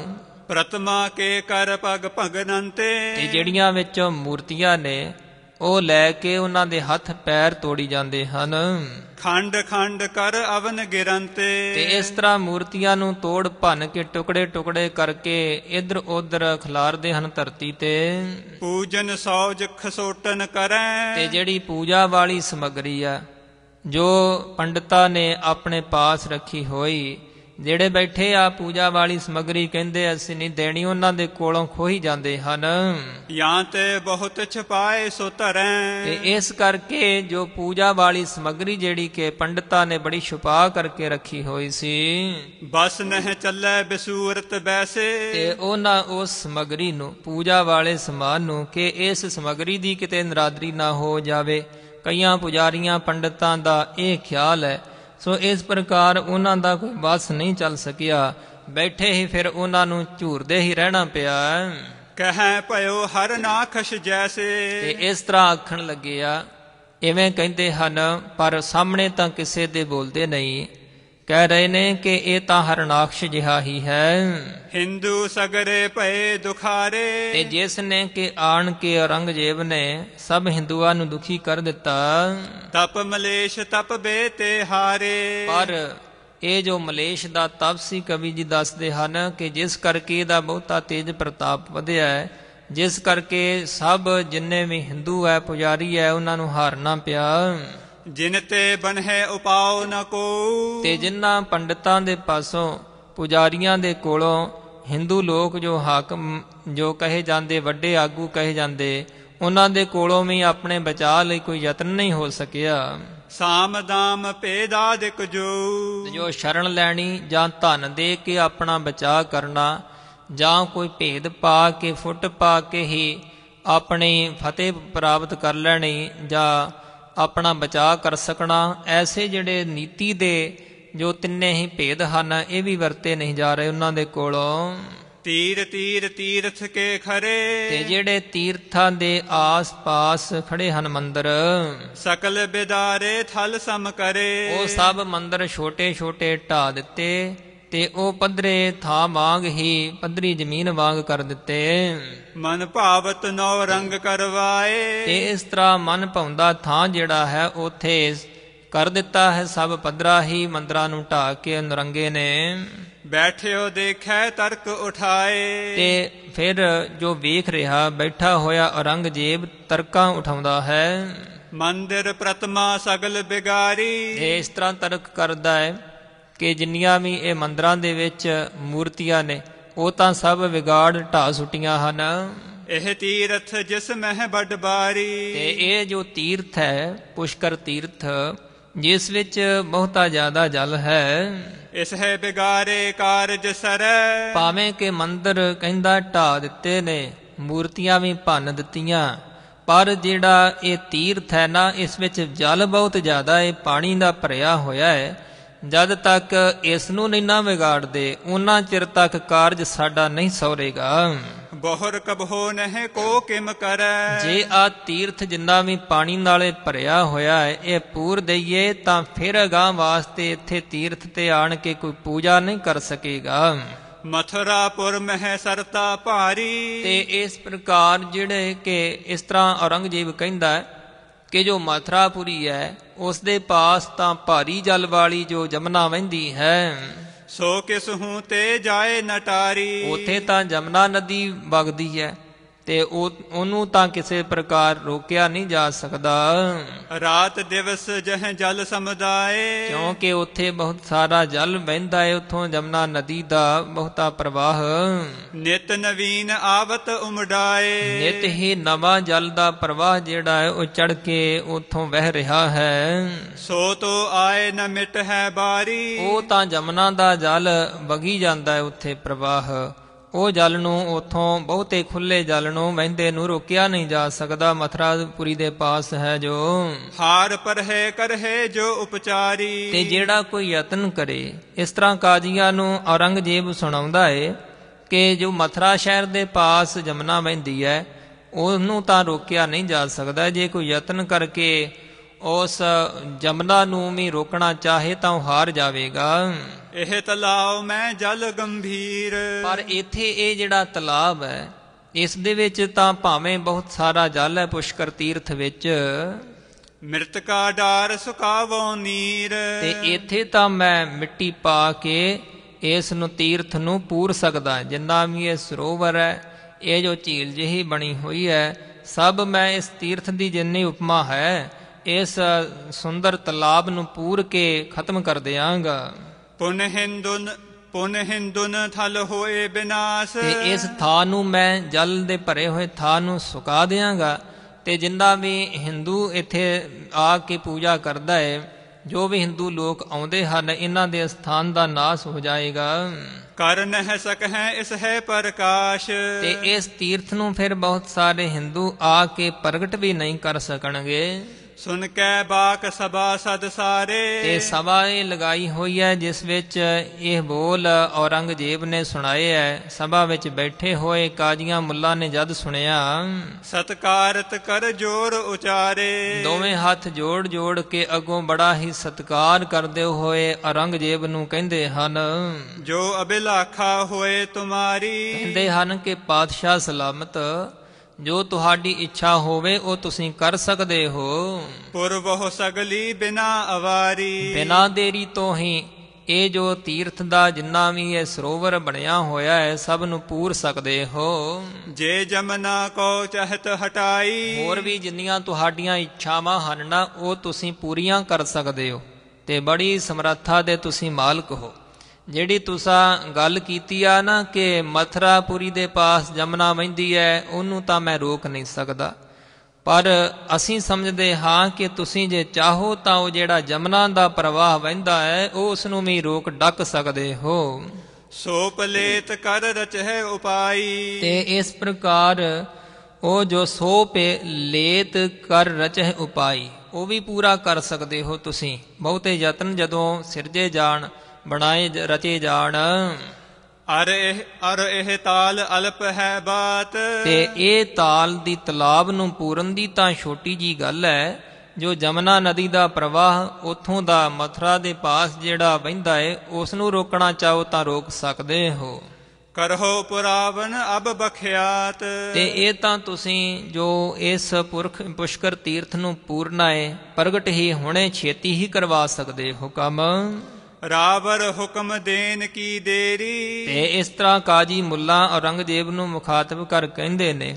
ਪ੍ਰਤਮਾ ਕੇ ਕਰ ਪਗ ਭਗਨੰਤੇ ਤੇ ਜਿਹੜੀਆਂ ਵਿੱਚ ਮੂਰਤੀਆਂ ਨੇ ਉਹ ਲੈ ਕੇ ਉਹਨਾਂ ਦੇ ਹੱਥ ਪੈਰ ਤੋੜੀ ਜਾਂਦੇ ਹਨ ਖੰਡ ਖੰਡ ਕਰ ਅਵਨ ਗਿਰੰਤੇ ਤੇ ਇਸ ਤਰ੍ਹਾਂ ਮੂਰਤੀਆਂ ਨੂੰ ਤੋੜ ਭੰਨ ਕੇ ਟੁਕੜੇ ਟੁਕੜੇ ਕਰਕੇ ਇਧਰ ਉਧਰ ਖਿਲਾਰਦੇ ਹਨ ਧਰਤੀ ਤੇ ਪੂਜਨ ਸੌਜ ਖਸੋਟਨ ਕਰੈ ਤੇ ਜਿਹੜੀ ਪੂਜਾ ਵਾਲੀ ਸਮਗਰੀ ਆ ਜੋ ਪੰਡਤਾਂ ਨੇ ਆਪਣੇ ਪਾਸ ਰੱਖੀ ਹੋਈ ਜਿਹੜੇ ਬੈਠੇ ਆ ਪੂਜਾ ਵਾਲੀ ਸਮਗਰੀ ਕਹਿੰਦੇ ਅਸੀਂ ਨਹੀਂ ਦੇਣੀ ਉਹਨਾਂ ਦੇ ਕੋਲੋਂ ਖੋਹੀ ਜਾਂਦੇ ਹਨ ਜਾਂ ਤੇ ਬਹੁਤ ਛਪਾਏ ਸੋ ਧਰੈ ਤੇ ਇਸ ਕਰਕੇ ਜੋ ਪੂਜਾ ਵਾਲੀ ਸਮਗਰੀ ਜਿਹੜੀ ਕਿ ਪੰਡਤਾਂ ਨੇ ਬੜੀ ਛੁਪਾ ਕਰਕੇ ਰੱਖੀ ਹੋਈ ਸੀ ਬਸ ਨਹਿ ਚੱਲੇ ਬਿਸੂਰਤ ਬੈਸੇ ਤੇ ਉਹਨਾਂ ਉਸ ਸਮਗਰੀ ਨੂੰ ਪੂਜਾ ਵਾਲੇ ਸਮਾਨ ਨੂੰ ਕਿ ਇਸ ਸਮਗਰੀ ਦੀ ਕਿਤੇ ਨਰਾਦਰੀ ਨਾ ਹੋ ਜਾਵੇ ਕਈਆਂ ਪੁਜਾਰੀਆਂ ਪੰਡਤਾਂ ਦਾ ਇਹ ਖਿਆਲ ਹੈ ਸੋ ਇਸ ਪ੍ਰਕਾਰ ਉਹਨਾਂ ਦਾ ਕੋਈ ਬਸ ਨਹੀਂ ਚੱਲ ਸਕਿਆ ਬੈਠੇ ਹੀ ਫਿਰ ਉਹਨਾਂ ਨੂੰ ਝੂਰਦੇ ਹੀ ਰਹਿਣਾ ਪਿਆ ਕਹੈ ਭਇਓ ਹਰ ਨਾਖਸ਼ ਜੈਸੇ ਤੇ ਇਸ ਤਰ੍ਹਾਂ ਆਖਣ ਲੱਗਿਆ ਇਵੇਂ ਕਹਿੰਦੇ ਹਨ ਪਰ ਸਾਹਮਣੇ ਤਾਂ ਕਿਸੇ ਦੇ ਬੋਲਦੇ ਨਹੀਂ ਕਹਿ ਰਹੇ ਨੇ ਕਿ ਇਹ ਤਾਂ ਹਰਨਾਖਸ਼ ਜਿਹਾ ਹੀ ਹੈ Hindu ਸਗਰੇ ਭਏ ਦੁਖਾਰੇ ਤੇ ਜਿਸ ਨੇ ਕਿ ਆਣ ਕੇ ਔਰੰਗਜ਼ੇਬ ਨੇ ਸਭ ਹਿੰਦੂਆਂ ਨੂੰ ਦੁਖੀ ਕਰ ਦਿੱਤਾ ਤਪ ਮਲੇਸ਼ ਤਪ ਬੇ ਹਾਰੇ ਪਰ ਇਹ ਜੋ ਮਲੇਸ਼ ਦਾ ਤਪ ਸੀ ਕਵੀ ਜੀ ਦੱਸਦੇ ਹਨ ਕਿ ਜਿਸ ਕਰਕੇ ਇਹਦਾ ਬਹੁਤਾ ਤੇਜ ਪ੍ਰਤਾਪ ਵਧਿਆ ਹੈ ਜਿਸ ਕਰਕੇ ਸਭ ਜਿੰਨੇ ਵੀ ਹਿੰਦੂ ਹੈ ਪੁਜਾਰੀ ਹੈ ਉਹਨਾਂ ਨੂੰ ਹਾਰਨਾ ਪਿਆ ਜਿਨ ਤੇ ਬਨਹਿ ਉਪਾਉ ਨ ਕੋ ਤੇ ਜਿਨ੍ਹਾਂ ਪੰਡਤਾਂ ਦੇ ਪਾਸੋਂ ਪੁਜਾਰੀਆਂ ਦੇ ਕੋਲੋਂ ਹਿੰਦੂ ਲੋਕ ਜੋ ਹਾਕਮ ਜੋ ਕਹੇ ਜਾਂਦੇ ਵੱਡੇ ਆਗੂ ਕਹੇ ਜਾਂਦੇ ਉਹਨਾਂ ਦੇ ਕੋਲੋਂ ਵੀ ਆਪਣੇ ਬਚਾ ਲਈ ਕੋਈ ਯਤਨ ਨਹੀਂ ਹੋ ਸਕਿਆ ਸਾਮਦਾਮ ਪੇਦਾ ਭੇਦਾ ਦਿਕ ਜੋ ਜੋ ਸ਼ਰਨ ਲੈਣੀ ਜਾਂ ਧਨ ਦੇ ਕੇ ਆਪਣਾ ਬਚਾ ਕਰਨਾ ਜਾਂ ਕੋਈ ਭੇਦ ਪਾ ਕੇ ਫੁੱਟ ਪਾ ਕੇ ਹੀ ਆਪਣੀ ਫਤਿਹ ਪ੍ਰਾਪਤ ਕਰ ਲੈਣੀ ਜਾਂ ਆਪਣਾ ਬਚਾਅ ਕਰ ਸਕਣਾ ਐਸੇ ਜਿਹੜੇ ਨੀਤੀ ਦੇ ਜੋ ਤਿੰਨੇ ਹੀ ਭੇਦ ਹਨ ਇਹ ਵੀ ਵਰਤੇ ਨਹੀਂ ਜਾ ਰਹੇ ਉਹਨਾਂ ਦੇ ਕੋਲੋਂ ਤੀਰ ਤੀਰ ਤੀਰਥ ਕੇ ਖਰੇ ਤੇ ਜਿਹੜੇ ਤੀਰਥਾਂ ਦੇ ਆਸ-ਪਾਸ ਖੜੇ ਹਨ ਮੰਦਰ ਸਕਲ ਬਿਦਾਰੇ ਥਲ ਸਮ ਕਰੇ ਉਹ ਸਭ ਮੰਦਰ ਛੋਟੇ-ਛੋਟੇ ਢਾ ਦਿੱਤੇ ਤੇ ਉਹ ਪਧਰੇ ਥਾ ਮੰਗ ਹੀ ਪਧਰੀ ਜ਼ਮੀਨ ਵਾਂਗ ਕਰ ਦਿੱਤੇ ਮਨ ਭਾਵਤ ਨੌ ਰੰਗ ਕਰਵਾਏ ਤੇ ਇਸ ਤਰ੍ਹਾਂ ਮਨ ਭਉਂਦਾ ਥਾਂ ਜਿਹੜਾ ਹੈ ਉਥੇ ਕਰ ਦਿੱਤਾ ਹੈ ਸਭ ਪਧਰਾ ਹੀ ਮੰਦਰਾ ਨੂੰ ਢਾ ਕੇ ਨਰੰਗੇ ਨੇ ਬੈਠਿਓ ਦੇਖੈ ਤਰਕ ਉਠਾਏ ਤੇ ਫਿਰ ਜੋ ਵੇਖ ਰਿਹਾ ਬੈਠਾ ਹੋਇਆ ਔਰੰਗਜ਼ੇਬ ਤਰਕਾਂ ਉਠਾਉਂਦਾ ਹੈ ਮੰਦਿਰ ਪ੍ਰਤਮਾ ਸਗਲ ਬਿਗਾਰੀ ਇਸ ਤਰ੍ਹਾਂ ਤਰਕ ਕਰਦਾ ਹੈ ਕਿ ਜਿੰਨੀਆਂ ਵੀ ਇਹ ਮੰਦਰਾਂ ਦੇ ਵਿੱਚ ਮੂਰਤੀਆਂ ਨੇ ਉਹ ਤਾਂ ਸਭ ਵਿਗਾੜ ਢਾ ਸੁਟੀਆਂ ਹਨ ਇਹ ਤੀਰਥ ਜਿਸ ਮਹਿ ਬਡਬਾਰੀ ਤੇ ਇਹ ਜੋ ਤੀਰਥ ਹੈ ਪੁਸ਼ਕਰ ਤੀਰਥ ਜਿਸ ਵਿੱਚ ਬਹੁਤਾ ਜ਼ਿਆਦਾ ਜਲ ਹੈ ਇਸ ਹੈ ਬਿਗਾਰੇ ਕਾਰਜ ਸਰ ਭਾਵੇਂ ਕਿ ਮੰਦਰ ਕਹਿੰਦਾ ਢਾ ਦਿੱਤੇ ਨੇ ਮੂਰਤੀਆਂ ਵੀ ਭੰਨ ਦਿੱਤੀਆਂ ਪਰ ਜਿਹੜਾ ਇਹ ਤੀਰਥ ਹੈ ਨਾ ਇਸ ਵਿੱਚ ਜਲ ਬਹੁਤ ਜ਼ਿਆਦਾ ਹੈ ਪਾਣੀ ਦਾ ਭਰਿਆ ਹੋਇਆ ਹੈ ਜਦ ਤੱਕ ਇਸ ਨੂੰ ਨਹੀਂ ਨਾ ਵਿਗਾੜਦੇ ਉਹਨਾਂ ਚਿਰ ਤੱਕ ਕਾਰਜ ਸਾਡਾ ਨਹੀਂ ਸੌਰੇਗਾ ਬਹੁਰ ਕਬਹੋ ਨਹਿ ਕੋ ਕਿਮ ਕਰੈ ਜੇ ਆ ਤੀਰਥ ਜਿੰਨਾ ਵੀ ਪਾਣੀ ਨਾਲੇ ਭਰਿਆ ਹੋਇਆ ਹੈ ਇਹ ਪੂਰ ਦਈਏ ਤਾਂ ਫਿਰ ਗਾਂ ਵਾਸਤੇ ਇੱਥੇ ਤੀਰਥ ਤੇ ਆਣ ਕੇ ਕੋਈ ਪੂਜਾ ਨਹੀਂ ਕਰ ਸਕੇਗਾ ਮਥਰਾਪੁਰ ਮਹਿ ਸਰਤਾ ਭਾਰੀ ਤੇ ਇਸ ਪ੍ਰਕਾਰ ਜਿਹੜੇ ਕਿ ਇਸ ਤਰ੍ਹਾਂ ਔਰੰਗਜੀਬ ਕਹਿੰਦਾ ਹੈ ਕਿ ਜੋ ਮਥਰਾਪੁਰੀ ਹੈ ਉਸ ਦੇ ਪਾਸ ਤਾਂ ਭਾਰੀ ਜਲ ਵਾਲੀ ਜੋ ਜਮਨਾ ਵਹਿੰਦੀ ਹੈ ਸੋ ਕਿਸ ਹੂੰ ਤੇ ਜਾਏ ਨਟਾਰੀ ਉਥੇ ਤਾਂ ਜਮਨਾ ਨਦੀ ਵਗਦੀ ਹੈ ਤੇ ਉਹਨੂੰ ਤਾਂ ਕਿਸੇ ਪ੍ਰਕਾਰ ਰੋਕਿਆ ਨਹੀਂ ਜਾ ਸਕਦਾ ਰਾਤ ਦਿਵਸ ਜਹ ਜਲ ਸਮਦਾਏ ਕਿਉਂਕਿ ਉੱਥੇ ਬਹੁਤ ਸਾਰਾ ਜਲ ਵਹਿੰਦਾ ਹੈ ਉੱਥੋਂ ਜਮਨਾ ਨਦੀ ਦਾ ਬਹੁਤਾ ਪ੍ਰਵਾਹ ਨਿਤ ਨਵੀਨ ਆਵਤ ਉਮੜਾਏ ਨਿਤ ਹੀ ਨਵਾਂ ਜਲ ਦਾ ਪ੍ਰਵਾਹ ਜਿਹੜਾ ਹੈ ਉਹ ਚੜ ਕੇ ਉੱਥੋਂ ਵਹਿ ਰਿਹਾ ਹੈ ਸੋ ਤੋ ਆਏ ਨ ਮਿਟ ਹੈ ਬਾਰੀ ਉਹ ਤਾਂ ਜਮਨਾ ਦਾ ਜਲ ਵਗੀ ਜਾਂਦਾ ਹੈ ਉੱਥੇ ਪ੍ਰਵਾਹ ਉਹ ਜਲ ਨੂੰ ਉਥੋਂ ਬਹੁਤੇ ਖੁੱਲੇ ਜਲ ਨੂੰ ਵਹਿੰਦੇ ਨੂੰ ਰੋਕਿਆ ਨਹੀਂ ਜਾ ਸਕਦਾ ਮਥਰਾਪੁਰੀ ਦੇ ਪਾਸ ਹੈ ਜੋ ਹਾਰ ਪਰ ਹੈ ਕਰਹਿ ਜੋ ਉਪਚਾਰੀ ਤੇ ਜਿਹੜਾ ਕੋਈ ਯਤਨ ਕਰੇ ਇਸ ਤਰ੍ਹਾਂ ਕਾਜ਼ੀਆਂ ਨੂੰ ਔਰੰਗਜ਼ੇਬ ਸੁਣਾਉਂਦਾ ਏ ਕਿ ਜੋ ਮਥਰਾ ਸ਼ਹਿਰ ਦੇ ਪਾਸ ਜਮਨਾ ਵਹਿੰਦੀ ਹੈ ਉਹਨੂੰ ਤਾਂ ਰੋਕਿਆ ਨਹੀਂ ਜਾ ਸਕਦਾ ਜੇ ਕੋਈ ਯਤਨ ਕਰਕੇ ਉਸ ਜਮਨਾ ਨੂੰ ਵੀ ਰੋਕਣਾ ਚਾਹੇ ਤਾਂ ਉਹ ਹਾਰ ਜਾਵੇਗਾ ਇਹ ਤਲਾਬ ਮੈਂ ਜਲ ਗੰਭੀਰ ਪਰ ਇੱਥੇ ਇਹ ਜਿਹੜਾ ਤਲਾਬ ਹੈ ਇਸ ਦੇ ਵਿੱਚ ਤਾਂ ਭਾਵੇਂ ਬਹੁਤ ਸਾਰਾ ਜਲ ਹੈ ਪੁਸ਼ਕਰ ਤੀਰਥ ਵਿੱਚ ਮਿਰਤਕਾ ਡਾਰ ਸੁਕਾਵੋ ਨੀਰ ਤੇ ਇੱਥੇ ਤਾਂ ਮੈਂ ਮਿੱਟੀ ਪਾ ਕੇ ਇਸ ਨੂੰ ਤੀਰਥ ਨੂੰ ਪੂਰ ਸਕਦਾ ਜਿੰਨਾ ਵੀ ਇਹ ਸਰੋਵਰ ਹੈ ਇਹ ਜੋ ਝੀਲ ਜਿਹੀ ਬਣੀ ਹੋਈ ਹੈ ਸਭ ਮੈਂ ਇਸ ਤੀਰਥ ਦੀ ਜਿੰਨੀ ਉਪਮਾ ਹੈ ਇਸ ਸੁੰਦਰ ਤਲਾਬ ਨੂੰ ਪੂਰ ਕੇ ਖਤਮ ਕਰ ਦਿਆਂਗਾ ਪੁਨ ਹਿੰਦੁਨ ਪੁਨ ਹਿੰਦੁਨ ਥਲ ਹੋਏ ਬਿਨਾਸ਼ ਤੇ ਇਸ ਥਾਂ ਨੂੰ ਮੈਂ ਜਲ ਦੇ ਭਰੇ ਹੋਏ ਥਾਂ ਨੂੰ ਸੁਕਾ ਦਿਆਂਗਾ ਤੇ ਜਿੰਦਾ ਵੀ ਹਿੰਦੂ ਇੱਥੇ ਆ ਕੇ ਪੂਜਾ ਕਰਦਾ ਹੈ ਜੋ ਵੀ ਹਿੰਦੂ ਲੋਕ ਆਉਂਦੇ ਹਨ ਇਹਨਾਂ ਦੇ ਸਥਾਨ ਦਾ ਨਾਸ ਹੋ ਜਾਏਗਾ ਹੈ ਸਕ ਹੈ ਇਸ ਹੈ ਪ੍ਰਕਾਸ਼ ਤੇ ਇਸ ਤੀਰਥ ਨੂੰ ਫਿਰ ਬਹੁਤ ਸਾਰੇ ਹਿੰਦੂ ਆ ਕੇ ਪ੍ਰਗਟ ਵੀ ਨਹੀਂ ਕਰ ਸਕਣਗੇ ਸੁਨ ਕੈ ਬਾਕ ਸਭਾ ਸਦ ਸਾਰੇ ਇਹ ਸਭਾ ਇਹ ਲਗਾਈ ਹੋਈ ਹੈ ਜਿਸ ਵਿੱਚ ਇਹ ਬੋਲ ਔਰੰਗਜ਼ੇਬ ਨੇ ਸੁਣਾਏ ਹੈ ਸਭਾ ਵਿੱਚ ਬੈਠੇ ਹੋਏ ਕਾਜ਼ੀਆਂ ਮੁੱਲਾ ਨੇ ਜਦ ਸੁਣਿਆ ਸਤਕਾਰਤ ਕਰ ਜੋਰ ਉਚਾਰੇ ਦੋਵੇਂ ਹੱਥ ਜੋੜ ਜੋੜ ਕੇ ਅੱਗੋਂ ਬੜਾ ਹੀ ਸਤਕਾਰ ਕਰਦੇ ਹੋਏ ਔਰੰਗਜ਼ੇਬ ਨੂੰ ਕਹਿੰਦੇ ਹਨ ਜੋ ਅਬਿਲਾਖਾ ਹੋਏ ਤੁਮਾਰੀ ਕਹਿੰਦੇ ਹਨ ਕਿ ਪਾਤਸ਼ਾਹ ਸਲਾਮਤ ਜੋ ਤੁਹਾਡੀ ਇੱਛਾ ਹੋਵੇ ਉਹ ਤੁਸੀਂ ਕਰ ਸਕਦੇ ਹੋ ਹੋ ਸਗਲੀ ਬਿਨਾ ਅਵਾਰੀ ਬਿਨਾ ਦੇਰੀ ਤੋਂ ਹੀ ਇਹ ਜੋ ਤੀਰਥ ਦਾ ਜਿੰਨਾ ਵੀ ਇਹ ਸਰੋਵਰ ਬਣਿਆ ਹੋਇਆ ਹੈ ਸਭ ਨੂੰ ਪੂਰ ਸਕਦੇ ਹੋ ਜੇ ਜਮਨਾ ਕੋ ਚਹਤ ਹਟਾਈ ਹੋਰ ਵੀ ਜਿੰਨੀਆਂ ਤੁਹਾਡੀਆਂ ਇੱਛਾਵਾਂ ਹਨ ਨਾ ਉਹ ਤੁਸੀਂ ਪੂਰੀਆਂ ਕਰ ਸਕਦੇ ਹੋ ਤੇ ਬੜੀ ਸਮਰੱਥਾ ਦੇ ਤੁਸੀਂ ਮਾਲਕ ਹੋ ਜਿਹੜੀ ਤੁਸੀਂ ਗੱਲ ਕੀਤੀ ਆ ਨਾ ਕਿ ਮਥਰਾਪੁਰੀ ਦੇ ਪਾਸ ਜਮਨਾ ਵਹਿੰਦੀ ਹੈ ਉਹਨੂੰ ਤਾਂ ਮੈਂ ਰੋਕ ਨਹੀਂ ਸਕਦਾ ਪਰ ਅਸੀਂ ਸਮਝਦੇ ਹਾਂ ਕਿ ਤੁਸੀਂ ਜੇ ਚਾਹੋ ਤਾਂ ਉਹ ਜਿਹੜਾ ਜਮਨਾ ਦਾ ਪ੍ਰਵਾਹ ਵਹਿੰਦਾ ਹੈ ਉਹ ਉਸ ਨੂੰ ਵੀ ਰੋਕ ਡੱਕ ਸਕਦੇ ਹੋ ਸੋ ਪਲੇਤ ਕਰ ਰਚਹਿ ਉਪਾਈ ਤੇ ਇਸ ਪ੍ਰਕਾਰ ਉਹ ਜੋ ਸੋ ਪੇ ਲੇਤ ਕਰ ਰਚਹਿ ਉਪਾਈ ਉਹ ਵੀ ਪੂਰਾ ਕਰ ਸਕਦੇ ਹੋ ਤੁਸੀਂ ਬਹੁਤੇ ਯਤਨ ਜਦੋਂ ਸਿਰਜੇ ਜਾਣ ਬਣਾਏ ਰਚੇ ਜਾਣ ਅਰ ਇਹ ਅਰ ਇਹ ਤਾਲ ਅਲਪ ਹੈ ਬਾਤ ਤੇ ਇਹ ਤਾਲ ਦੀ ਤਲਾਬ ਨੂੰ ਪੂਰਨ ਦੀ ਤਾਂ ਛੋਟੀ ਜੀ ਗੱਲ ਹੈ ਜੋ ਜਮਨਾ ਨਦੀ ਦਾ ਪ੍ਰਵਾਹ ਉਥੋਂ ਦਾ ਮਥਰਾ ਦੇ ਪਾਸ ਜਿਹੜਾ ਵਹਿੰਦਾ ਏ ਉਸ ਨੂੰ ਰੋਕਣਾ ਚਾਹੋ ਤਾਂ ਰੋਕ ਸਕਦੇ ਹੋ ਕਰਹੋ ਪੁਰਾਵਨ ਅਬ ਬਖਿਆਤ ਤੇ ਇਹ ਤਾਂ ਤੁਸੀਂ ਜੋ ਇਸ ਪੁਰਖ ਪੁਸ਼ਕਰ ਤੀਰਥ ਨੂੰ ਪੂਰਨਾ ਏ ਪ੍ਰਗਟ ਹੀ ਹੁਣੇ ਛੇਤੀ ਹੀ ਕਰਵਾ ਸਕਦੇ ਹੋ ਕਮ ਰਾਵਰ ਹੁਕਮ ਦੇਨ ਕੀ ਦੇਰੀ ਤੇ ਇਸ ਤਰ੍ਹਾਂ ਕਾਜੀ ਮੁੱਲਾ ਔਰੰਗਜ਼ੇਬ ਨੂੰ ਮੁਖਾਤਬ ਕਰ ਕਹਿੰਦੇ ਨੇ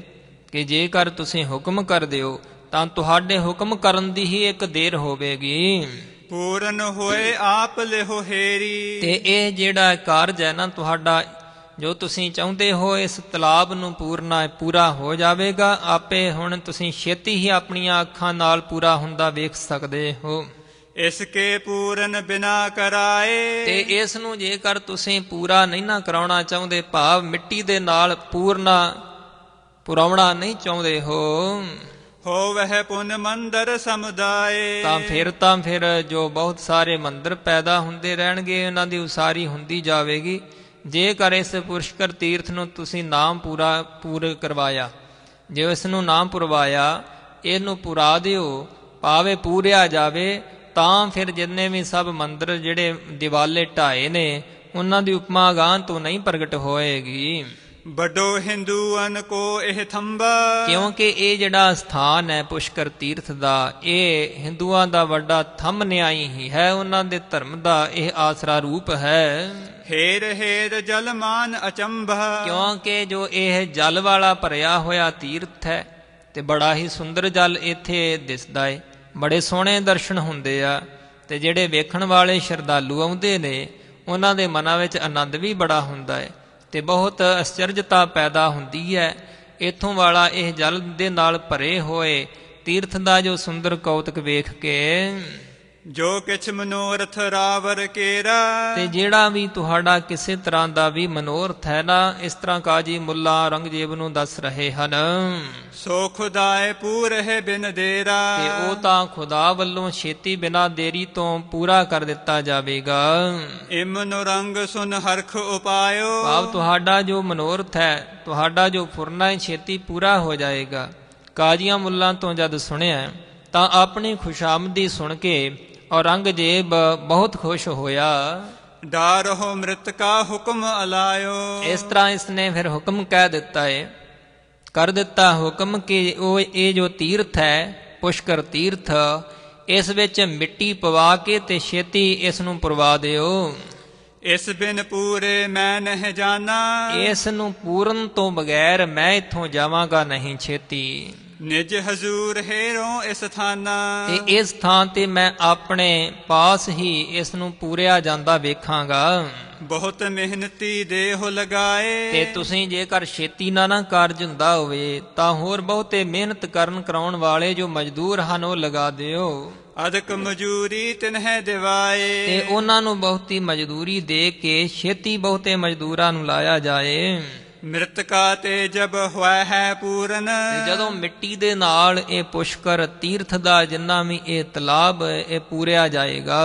ਕਿ ਜੇਕਰ ਤੁਸੀਂ ਹੁਕਮ ਕਰ ਦਿਓ ਤਾਂ ਤੁਹਾਡੇ ਹੁਕਮ ਕਰਨ ਦੀ ਹੀ ਇੱਕ ਦੇਰ ਹੋਵੇਗੀ ਪੂਰਨ ਹੋਏ ਆਪ ਲਿਹੋ ਹੇਰੀ ਤੇ ਇਹ ਜਿਹੜਾ ਕਾਰਜ ਹੈ ਨਾ ਤੁਹਾਡਾ ਜੋ ਤੁਸੀਂ ਚਾਹੁੰਦੇ ਹੋ ਇਸ ਤਲਾਬ ਨੂੰ ਪੂਰਨਾ ਪੂਰਾ ਹੋ ਜਾਵੇਗਾ ਆਪੇ ਹੁਣ ਤੁਸੀਂ ਛੇਤੀ ਹੀ ਆਪਣੀਆਂ ਅੱਖਾਂ ਨਾਲ ਪੂਰਾ ਹੁੰਦਾ ਵੇਖ ਸਕਦੇ ਹੋ ਇਸ ਕੇ ਪੂਰਨ ਬਿਨਾ ਕਰਾਏ ਤੇ ਇਸ ਨੂੰ ਜੇਕਰ ਤੁਸੀਂ ਪੂਰਾ ਨਹੀਂ ਨਾ ਕਰਾਉਣਾ ਚਾਹੁੰਦੇ ਭਾਵ ਮਿੱਟੀ ਦੇ ਨਾਲ ਪੂਰਨਾ ਪੁਰਾਉਣਾ ਨਹੀਂ ਚਾਹੁੰਦੇ ਹੋ ਹੋ ਵਹ ਪੁਨ ਮੰਦਰ ਸਮਦਾਏ ਤਾਂ ਫਿਰ ਤਾਂ ਫਿਰ ਜੋ ਬਹੁਤ ਸਾਰੇ ਮੰਦਰ ਪੈਦਾ ਹੁੰਦੇ ਰਹਿਣਗੇ ਉਹਨਾਂ ਦੀ ਉਸਾਰੀ ਹੁੰਦੀ ਜਾਵੇਗੀ ਜੇਕਰ ਇਸ ਪੁਰਸ਼ਕਰ ਤੀਰਥ ਨੂੰ ਤੁਸੀਂ ਨਾਮ ਪੂਰਾ ਪੂਰ ਕਰਵਾਇਆ ਜੇ ਇਸ ਨੂੰ ਨਾਮ ਪੁਰਵਾਇਆ ਇਹਨੂੰ ਪੁਰਾ ਦਿਓ ਪਾਵੇ ਪੂਰਿਆ ਜਾਵੇ ਤਾਂ ਫਿਰ ਜਿੰਨੇ ਵੀ ਸਭ ਮੰਦਰ ਜਿਹੜੇ ਦੀਵਾਲੇ ਢਾਏ ਨੇ ਉਹਨਾਂ ਦੀ ਉਪਮਾ ਗਾਂ ਤੋਂ ਨਹੀਂ ਪ੍ਰਗਟ ਹੋਏਗੀ ਹਿੰਦੂ ਅਨ ਕੋ ਇਹ ਥੰਬਾ ਕਿਉਂਕਿ ਇਹ ਜਿਹੜਾ ਸਥਾਨ ਹੈ ਪੁਸ਼ਕਰ ਤੀਰਥ ਦਾ ਇਹ ਹਿੰਦੂਆਂ ਦਾ ਵੱਡਾ ਥੰਮ ਨਿਆਈ ਹੀ ਹੈ ਉਹਨਾਂ ਦੇ ਧਰਮ ਦਾ ਇਹ ਆਸਰਾ ਰੂਪ ਹੈ ਹੇਰ ਹੇਰ ਜਲਮਾਨ ਅਚੰਭਾ ਕਿਉਂਕਿ ਜੋ ਇਹ ਜਲ ਵਾਲਾ ਭਰਿਆ ਹੋਇਆ ਤੀਰਥ ਹੈ ਤੇ ਬੜਾ ਹੀ ਸੁੰਦਰ ਜਲ ਇੱਥੇ ਦਿਸਦਾ ਹੈ ਬੜੇ ਸੋਹਣੇ ਦਰਸ਼ਨ ਹੁੰਦੇ ਆ ਤੇ ਜਿਹੜੇ ਵੇਖਣ ਵਾਲੇ ਸ਼ਰਧਾਲੂ ਆਉਂਦੇ ਨੇ ਉਹਨਾਂ ਦੇ ਮਨਾਂ ਵਿੱਚ ਆਨੰਦ ਵੀ ਬੜਾ ਹੁੰਦਾ ਹੈ ਤੇ ਬਹੁਤ ਅਚਰਜਤਾ ਪੈਦਾ ਹੁੰਦੀ ਹੈ ਇਥੋਂ ਵਾਲਾ ਇਹ ਜਲ ਦੇ ਨਾਲ ਭਰੇ ਹੋਏ ਤੀਰਥ ਦਾ ਜੋ ਸੁੰਦਰ ਕੌਤਕ ਵੇਖ ਕੇ ਜੋ ਕਿਛ ਮਨੋਰਥ ਰਾਵਰ ਕੇਰਾ ਤੇ ਜਿਹੜਾ ਵੀ ਤੁਹਾਡਾ ਕਿਸੇ ਤਰ੍ਹਾਂ ਦਾ ਵੀ ਮਨੋਰਥ ਹੈ ਨਾ ਇਸ ਤਰ੍ਹਾਂ ਕਾਜੀ ਮੁੱਲਾ ਰੰਗਜੀਬ ਨੂੰ ਦੱਸ ਰਹੇ ਹਨ ਸੋ ਖੁਦਾਏ ਪੂਰਹਿ ਬਿਨ ਦੇਰਾ ਤੇ ਉਹ ਤਾਂ ਖੁਦਾ ਵੱਲੋਂ ਛੇਤੀ ਬਿਨਾ ਦੇਰੀ ਤੋਂ ਪੂਰਾ ਕਰ ਦਿੱਤਾ ਜਾਵੇਗਾ ਇਹ ਮਨੋਰੰਗ ਸੁਨ ਹਰਖ ਉਪਾਇਓ ਭਾਵ ਤੁਹਾਡਾ ਜੋ ਮਨੋਰਥ ਹੈ ਤੁਹਾਡਾ ਜੋ ਫੁਰਨਾ ਹੈ ਛੇਤੀ ਪੂਰਾ ਹੋ ਜਾਏਗਾ ਕਾਜੀਆਂ ਮੁੱਲਾਂ ਤੋਂ ਜਦ ਸੁਣਿਆ ਤਾਂ ਆਪਣੀ ਖੁਸ਼ਾਮਦੀ ਸੁਣ ਕੇ ਔਰੰਗਜ਼ੇਬ ਬਹੁਤ ਖੁਸ਼ ਹੋਇਆ ਡਾਰਹੁ ਮ੍ਰਿਤ ਕਾ ਹੁਕਮ ਅਲਾਇਓ ਇਸ ਤਰ੍ਹਾਂ ਇਸਨੇ ਫਿਰ ਹੁਕਮ ਕਹਿ ਦਿੱਤਾ ਏ ਕਰ ਦਿੱਤਾ ਹੁਕਮ ਕਿ ਉਹ ਇਹ ਜੋ ਤੀਰਥ ਹੈ ਪੁਸ਼ਕਰ ਤੀਰਥ ਇਸ ਵਿੱਚ ਮਿੱਟੀ ਪਵਾ ਕੇ ਤੇ ਛੇਤੀ ਇਸ ਨੂੰ ਪਰਵਾ ਦਿਓ ਇਸ ਬਿਨ ਪੂਰੇ ਮੈਂ ਨਹੀਂ ਜਾਣਾ ਇਸ ਨੂੰ ਪੂਰਨ ਤੋਂ ਬਗੈਰ ਮੈਂ ਇੱਥੋਂ ਜਾਵਾਂਗਾ ਨਹੀਂ ਛੇਤੀ ਨਿਜ ਹਜ਼ੂਰ ਹੇਰੋਂ ਇਸ ਥਾਨਾ ਤੇ ਇਸ ਥਾਂ ਤੇ ਮੈਂ ਆਪਣੇ ਪਾਸ ਹੀ ਇਸ ਨੂੰ ਪੂਰਿਆ ਜਾਂਦਾ ਵੇਖਾਂਗਾ ਬਹੁਤ ਮਿਹਨਤੀ ਦੇਹ ਲਗਾਏ ਤੇ ਤੁਸੀਂ ਜੇਕਰ ਛੇਤੀ ਨਾ ਨਾ ਕਾਰਜ ਹੁੰਦਾ ਹੋਵੇ ਤਾਂ ਹੋਰ ਬਹੁਤੇ ਮਿਹਨਤ ਕਰਨ ਕਰਾਉਣ ਵਾਲੇ ਜੋ ਮਜ਼ਦੂਰ ਹਨ ਉਹ ਲਗਾ ਦਿਓ ਅਦਕ ਮਜ਼ਦੂਰੀ ਤਿਨਹਿ ਦਿਵਾਏ ਤੇ ਉਹਨਾਂ ਨੂੰ ਬਹੁਤੀ ਮਜ਼ਦੂਰੀ ਦੇ ਕੇ ਛੇਤੀ ਬਹੁਤੇ ਮਜ਼ਦੂਰਾਂ ਨੂੰ ਲਾਇਆ ਜਾਏ ਮ੍ਰਿਤਕਾ ਤੇ ਜਬ ਹੋਇ ਹੈ ਪੂਰਨ ਜਦੋਂ ਮਿੱਟੀ ਦੇ ਨਾਲ ਇਹ ਪੁਸ਼ਕਰ ਤੀਰਥ ਦਾ ਜਿੰਨਾ ਵੀ ਇਹ ਤਲਾਬ ਇਹ ਪੂਰਿਆ ਜਾਏਗਾ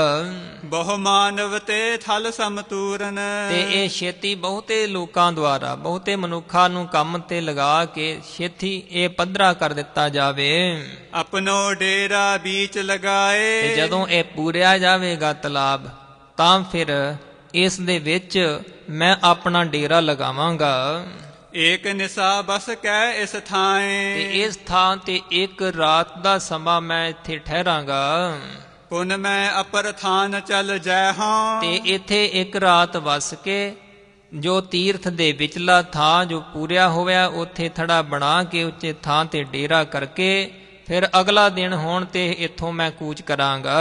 ਬਹੁ ਮਾਨਵ ਤੇ ਥਲ ਸਮਤੂਰਨ ਤੇ ਇਹ ਛੇਤੀ ਬਹੁਤੇ ਲੋਕਾਂ ਦੁਆਰਾ ਬਹੁਤੇ ਮਨੁੱਖਾਂ ਨੂੰ ਕੰਮ ਤੇ ਲਗਾ ਕੇ ਛੇਤੀ ਇਹ ਪੱਧਰਾ ਕਰ ਦਿੱਤਾ ਜਾਵੇ ਆਪਣੋ ਡੇਰਾ ਵਿੱਚ ਲਗਾਏ ਤੇ ਜਦੋਂ ਇਹ ਪੂਰਿਆ ਜਾਵੇਗਾ ਤਲਾਬ ਤਾਂ ਫਿਰ ਇਸ ਦੇ ਵਿੱਚ ਮੈਂ ਆਪਣਾ ਡੇਰਾ ਲਗਾਵਾਂਗਾ ਏਕ ਨਿਸਾ ਬਸ ਕੈ ਇਸ ਥਾਂ ਤੇ ਇਸ ਥਾਂ ਤੇ ਇੱਕ ਰਾਤ ਦਾ ਸਮਾਂ ਮੈਂ ਇੱਥੇ ਠਹਿਰਾਂਗਾ ਪੁਨ ਮੈਂ ਅਪਰ ਥਾਨ ਚਲ ਜੈ ਹਾਂ ਤੇ ਇੱਥੇ ਇੱਕ ਰਾਤ ਵਸ ਕੇ ਜੋ ਤੀਰਥ ਦੇ ਵਿਚਲਾ ਥਾਂ ਜੋ ਪੂਰਿਆ ਹੋਇਆ ਉੱਥੇ ਥੜਾ ਬਣਾ ਕੇ ਉੱਚੇ ਥਾਂ ਤੇ ਡੇਰਾ ਕਰਕੇ ਫਿਰ ਅਗਲਾ ਦਿਨ ਹੋਣ ਤੇ ਇੱਥੋਂ ਮੈਂ ਕੂਚ ਕਰਾਂਗਾ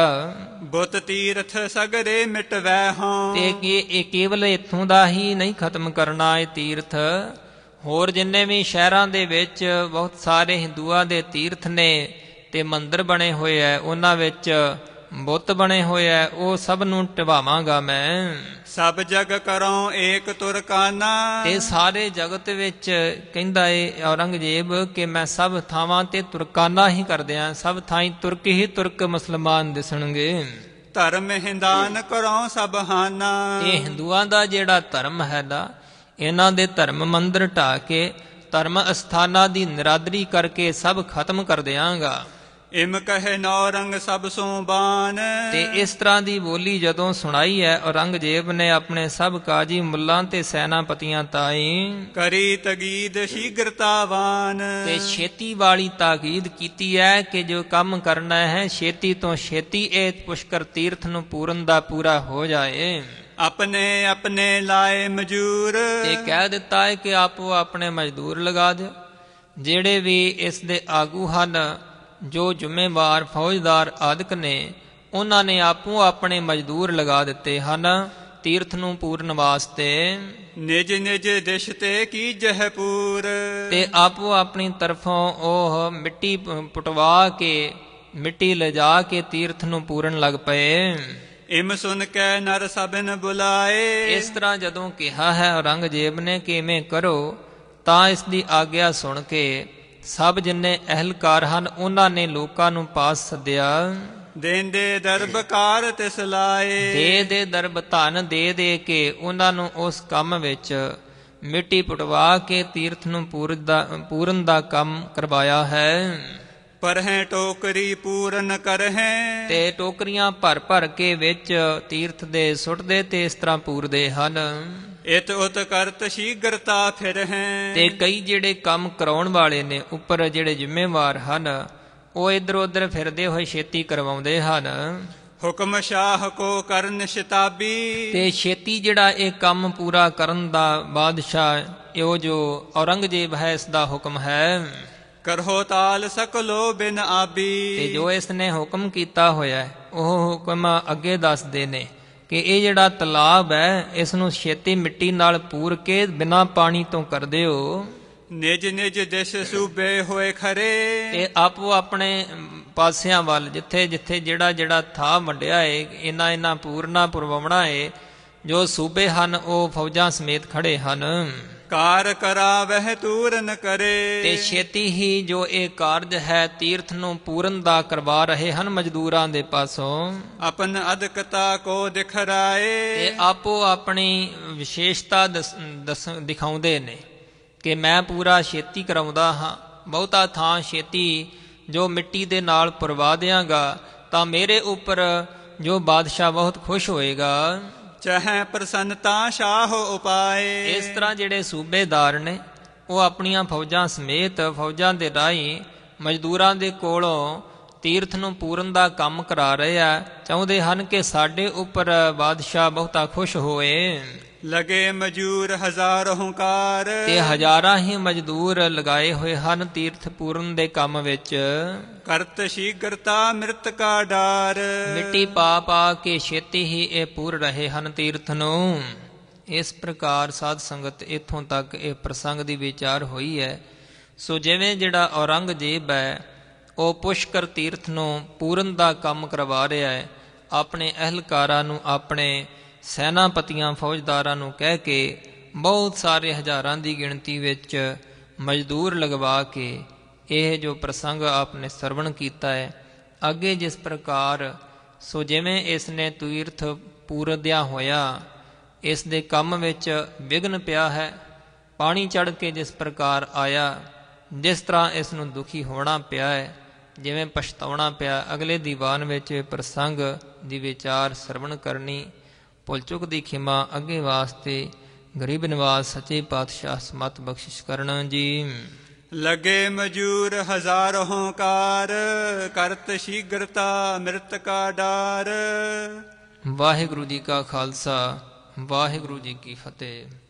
ਬੁੱਤ ਤੀਰਥ ਸਗਰੇ ਮਿਟਵੈ ਹਾਂ ਤੇ ਇਹ ਕੇਵਲ ਇੱਥੋਂ ਦਾ ਹੀ ਨਹੀਂ ਖਤਮ ਕਰਨਾ ਇਹ ਤੀਰਥ ਹੋਰ ਜਿੰਨੇ ਵੀ ਸ਼ਹਿਰਾਂ ਦੇ ਵਿੱਚ ਬਹੁਤ ਸਾਰੇ ਹਿੰਦੂਆਂ ਦੇ ਤੀਰਥ ਨੇ ਤੇ ਮੰਦਰ ਬਣੇ ਹੋਏ ਐ ਉਹਨਾਂ ਵਿੱਚ ਬੁੱਤ ਬਣੇ ਹੋਇਆ ਉਹ ਸਭ ਨੂੰ ਟਿਵਾਵਾਂਗਾ ਮੈਂ ਸਭ ਜਗ ਕਰਾਂ ਏਕ ਤੁਰ ਕਾਨਾ ਤੇ ਸਾਰੇ ਜਗਤ ਵਿੱਚ ਕਹਿੰਦਾ ਏ ਔਰੰਗਜ਼ੇਬ ਕਿ ਮੈਂ ਸਭ ਥਾਵਾਂ ਤੇ ਤੁਰਕਾਨਾ ਹੀ ਕਰਦਿਆਂ ਸਭ ਥਾਈਂ ਤੁਰਕ ਹੀ ਤੁਰਕ ਮੁਸਲਮਾਨ ਦਿਸਣਗੇ ਧਰਮ ਹਿੰਦਾਨ ਕਰਾਂ ਸਭ ਹਾਨਾ ਇਹ ਹਿੰਦੂਆਂ ਦਾ ਜਿਹੜਾ ਧਰਮ ਹੈ ਦਾ ਇਹਨਾਂ ਦੇ ਧਰਮ ਮੰਦਰ ਢਾ ਕੇ ਧਰਮ ਅਸਥਾਨਾਂ ਦੀ ਨਿਰਾਦਰੀ ਕਰਕੇ ਸਭ ਖਤਮ ਕਰ ਦਿਆਂਗਾ ਇਮ ਕਹੇ ਨੌ ਰੰਗ ਸਭ ਸੋ ਬਾਨ ਤੇ ਇਸ ਤਰ੍ਹਾਂ ਦੀ ਬੋਲੀ ਜਦੋਂ ਸੁਣਾਈ ਹੈ ਔਰੰਗਜ਼ੇਬ ਨੇ ਆਪਣੇ ਸਭ ਕਾਜੀ ਮੁੱਲਾਂ ਤੇ ਸੈਨਾਪਤੀਆਂ ਤਾਈ ਕਰੀ ਤਗੀਦ ਸ਼ੀਗਰਤਾਵਾਨ ਤੇ ਛੇਤੀ ਵਾਲੀ ਤਾਕੀਦ ਕੀਤੀ ਹੈ ਕਿ ਜੋ ਕੰਮ ਕਰਨਾ ਹੈ ਛੇਤੀ ਤੋਂ ਛੇਤੀ ਇਹ ਪੁਸ਼ਕਰ ਤੀਰਥ ਨੂੰ ਪੂਰਨ ਦਾ ਪੂਰਾ ਹੋ ਜਾਏ ਆਪਣੇ ਆਪਣੇ ਲਾਏ ਮਜ਼ਦੂਰ ਤੇ ਕਹਿ ਦਿੱਤਾ ਹੈ ਕਿ ਆਪੋ ਆਪਣੇ ਮਜ਼ਦੂਰ ਲਗਾ ਦਿਓ ਜਿਹੜੇ ਵੀ ਇਸ ਦੇ ਆਗੂ ਹਨ ਜੋ ਜ਼ਿੰਮੇਵਾਰ ਫੌਜਦਾਰ ਆਦਿਕ ਨੇ ਉਹਨਾਂ ਨੇ ਆਪੋ ਆਪਣੇ ਮਜ਼ਦੂਰ ਲਗਾ ਦਿੱਤੇ ਹਨ ਤੀਰਥ ਨੂੰ ਪੂਰਨ ਵਾਸਤੇ ਨਿਜ ਨਿਜ ਦਿਸ਼ ਤੇ ਕੀ ਜਹਪੂਰ ਤੇ ਆਪੋ ਆਪਣੀ ਤਰਫੋਂ ਉਹ ਮਿੱਟੀ ਪਟਵਾ ਕੇ ਮਿੱਟੀ ਲਿਜਾ ਕੇ ਤੀਰਥ ਨੂੰ ਪੂਰਨ ਲੱਗ ਪਏ ਇਮ ਸੁਨ ਕੇ ਨਰ ਸਭਨ ਬੁਲਾਏ ਇਸ ਤਰ੍ਹਾਂ ਜਦੋਂ ਕਿਹਾ ਹੈ ਔਰੰਗਜ਼ੇਬ ਨੇ ਕਿਵੇਂ ਕਰੋ ਤਾਂ ਇਸ ਦੀ ਆਗਿਆ ਸੁਣ ਕੇ ਸਭ ਜਿੰਨੇ ਅਹਲਕਾਰ ਹਨ ਉਹਨਾਂ ਨੇ ਲੋਕਾਂ ਨੂੰ ਪਾਸ ਸੱਦਿਆ ਦੇਂਦੇ ਦਰਬਕਾਰ ਤਿਸ ਲਾਏ ਦੇ ਦੇ ਦਰਬ ਧਨ ਦੇ ਦੇ ਕੇ ਉਹਨਾਂ ਨੂੰ ਉਸ ਕੰਮ ਵਿੱਚ ਮਿੱਟੀ ਪਟਵਾ ਕੇ ਤੀਰਥ ਨੂੰ ਪੂਰਨ ਦਾ ਕੰਮ ਕਰਵਾਇਆ ਹੈ ਪਰਹੈ ਟੋਕਰੀ ਪੂਰਨ ਕਰਹਿ ਤੇ ਟੋਕਰੀਆਂ ਭਰ ਭਰ ਕੇ ਵਿੱਚ ਤੀਰਥ ਦੇ ਸੁੱਟਦੇ ਤੇ ਇਸ ਤਰ੍ਹਾਂ ਪੂਰਦੇ ਹਨ ਇਤ ਉਤ ਕਰਤ ਸ਼ੀਗਰਤਾ ਫਿਰਹਿ ਤੇ ਕਈ ਜਿਹੜੇ ਕੰਮ ਕਰਾਉਣ ਵਾਲੇ ਨੇ ਉੱਪਰ ਜਿਹੜੇ ਜ਼ਿੰਮੇਵਾਰ ਹਨ ਉਹ ਇਧਰ ਉਧਰ ਫਿਰਦੇ ਹੋਏ ਛੇਤੀ ਕਰਵਾਉਂਦੇ ਹਨ ਹੁਕਮ ਸ਼ਾਹ ਕੋ ਕਰਨ ਸ਼ਿਤਾਬੀ ਤੇ ਛੇਤੀ ਜਿਹੜਾ ਇਹ ਕੰਮ ਪੂਰਾ ਕਰਨ ਦਾ ਬਾਦਸ਼ਾਹ ਇਹੋ ਜੋ ਔਰੰਗਜ਼ੇਬ ਹੈ ਇਸ ਦਾ ਹੁਕਮ ਹੈ ਕਰੋ ਤਾਲ ਸਕਲੋ ਬਿਨ ਆਬੀ ਤੇ ਜੋ ਇਸ ਨੇ ਹੁਕਮ ਕੀਤਾ ਹੋਇਆ ਉਹ ਹੁਕਮ ਅੱਗੇ ਦੱਸਦੇ ਨੇ ਕਿ ਇਹ ਜਿਹੜਾ ਤਲਾਬ ਹੈ ਇਸ ਨੂੰ ਛੇਤੀ ਮਿੱਟੀ ਨਾਲ ਪੂਰ ਕੇ ਬਿਨਾ ਪਾਣੀ ਤੋਂ ਕਰ ਦਿਓ ਨਿਜ ਨਿਜ ਦੇਸ਼ ਸੂਬੇ ਹੋਏ ਖਰੇ ਤੇ ਆਪੋ ਆਪਣੇ ਪਾਸਿਆਂ ਵੱਲ ਜਿੱਥੇ ਜਿੱਥੇ ਜਿਹੜਾ ਜਿਹੜਾ ਥਾ ਵੰਡਿਆ ਏ ਇਨਾ ਇਨਾ ਪੂਰਨਾ ਪੁਰਵਮਣਾ ਏ ਜੋ ਸੂਬੇ ਹਨ ਉਹ ਫੌਜਾਂ ਸਮੇਤ ਖੜੇ ਹਨ ਕਾਰ ਕਰਾ ਵਹਿ ਤੂਰਨ ਕਰੇ ਤੇ ਛੇਤੀ ਹੀ ਜੋ ਇਹ ਕਾਰਜ ਹੈ ਤੀਰਥ ਨੂੰ ਪੂਰਨ ਦਾ ਕਰਵਾ ਰਹੇ ਹਨ ਮਜ਼ਦੂਰਾਂ ਦੇ ਪਾਸੋਂ ਆਪਨ ਅਦਕਤਾ ਕੋ ਦਿਖਰਾਏ ਤੇ ਆਪੋ ਆਪਣੀ ਵਿਸ਼ੇਸ਼ਤਾ ਦਿਖਾਉਂਦੇ ਨੇ ਕਿ ਮੈਂ ਪੂਰਾ ਛੇਤੀ ਕਰਾਉਂਦਾ ਹਾਂ ਬਹੁਤਾ ਥਾਂ ਛੇਤੀ ਜੋ ਮਿੱਟੀ ਦੇ ਨਾਲ ਪਰਵਾ ਦਿਆਂਗਾ ਤਾਂ ਮੇਰੇ ਉੱਪਰ ਜੋ ਬਾਦਸ਼ਾਹ ਬਹੁਤ ਖੁਸ਼ ਹੋਏਗਾ ਚਹੈ ਪ੍ਰਸੰਨਤਾ ਸ਼ਾਹ ਉਪਾਏ ਇਸ ਤਰ੍ਹਾਂ ਜਿਹੜੇ ਸੂਬੇਦਾਰ ਨੇ ਉਹ ਆਪਣੀਆਂ ਫੌਜਾਂ ਸਮੇਤ ਫੌਜਾਂ ਦੇ ਰਾਹੀਂ ਮਜ਼ਦੂਰਾਂ ਦੇ ਕੋਲੋਂ ਤੀਰਥ ਨੂੰ ਪੂਰਨ ਦਾ ਕੰਮ ਕਰਾ ਰਹੇ ਆ ਚਾਹੁੰਦੇ ਹਨ ਕਿ ਸਾਡੇ ਉੱਪਰ ਬਾਦਸ਼ਾਹ ਬਹੁਤਾ ਖੁਸ਼ ਹੋਏ ਲਗੇ ਮਜੂਰ ਹਜ਼ਾਰ ਹੰਕਾਰ ਤੇ ਹਜ਼ਾਰਾਂ ਹੀ ਮਜ਼ਦੂਰ ਲਗਾਏ ਹੋਏ ਹਨ ਤੀਰਥ ਪੂਰਨ ਦੇ ਕੰਮ ਵਿੱਚ ਕਰਤ ਸ਼ੀਗਰਤਾ ਮ੍ਰਿਤ ਕਾ ਡਾਰ ਮਿੱਟੀ ਪਾ ਪਾ ਕੇ ਛੇਤੀ ਹੀ ਇਹ ਪੂਰ ਰਹੇ ਹਨ ਤੀਰਥ ਨੂੰ ਇਸ ਪ੍ਰਕਾਰ ਸਾਧ ਸੰਗਤ ਇਥੋਂ ਤੱਕ ਇਹ ਪ੍ਰਸੰਗ ਦੀ ਵਿਚਾਰ ਹੋਈ ਹੈ ਸੋ ਜਿਵੇਂ ਜਿਹੜਾ ਔਰੰਗਜ਼ੇਬ ਹੈ ਉਹ ਪੁਸ਼ਕਰ ਤੀਰਥ ਨੂੰ ਪੂਰਨ ਦਾ ਕੰਮ ਕਰਵਾ ਰਿਹਾ ਹੈ ਆਪਣੇ ਅਹਲਕਾਰਾਂ ਨੂੰ ਆਪਣੇ ਸੈਨਾਪਤੀਆਂ ਫੌਜਦਾਰਾਂ ਨੂੰ ਕਹਿ ਕੇ ਬਹੁਤ ਸਾਰੇ ਹਜ਼ਾਰਾਂ ਦੀ ਗਿਣਤੀ ਵਿੱਚ ਮਜ਼ਦੂਰ ਲਗਵਾ ਕੇ ਇਹ ਜੋ ਪ੍ਰਸੰਗ ਆਪਨੇ ਸਰਵਣ ਕੀਤਾ ਹੈ ਅੱਗੇ ਜਿਸ ਪ੍ਰਕਾਰ ਸੋ ਜਿਵੇਂ ਇਸ ਨੇ ਤੀਰਥ ਪੂਰਦਿਆ ਹੋਇਆ ਇਸ ਦੇ ਕੰਮ ਵਿੱਚ ਵਿਗਨ ਪਿਆ ਹੈ ਪਾਣੀ ਚੜ ਕੇ ਜਿਸ ਪ੍ਰਕਾਰ ਆਇਆ ਜਿਸ ਤਰ੍ਹਾਂ ਇਸ ਨੂੰ ਦੁਖੀ ਹੋਣਾ ਪਿਆ ਹੈ ਜਿਵੇਂ ਪਛਤਾਉਣਾ ਪਿਆ ਅਗਲੇ ਦੀਵਾਨ ਵਿੱਚ ਪ੍ਰਸੰਗ ਦੀ ਵਿਚਾਰ ਸਰਵਣ ਕਰਨੀ ਭੁੱਲ ਚੁੱਕ ਦੀ ਖਿਮਾ ਅੱਗੇ ਵਾਸਤੇ ਗਰੀਬ ਨਿਵਾਸ ਸੱਚੇ ਪਾਤਸ਼ਾਹ ਸਮਤ ਬਖਸ਼ਿਸ਼ ਕਰਨਾ ਜੀ ਲਗੇ ਮਜੂਰ ਹਜ਼ਾਰੋਂ ਕਾਰ ਕਰਤ ਸ਼ੀਗਰਤਾ ਮਿਰਤ ਕਾ ਡਾਰ ਵਾਹਿਗੁਰੂ ਜੀ ਕਾ ਖਾਲਸਾ ਵਾਹਿਗੁਰੂ ਜੀ ਕੀ ਫਤਿਹ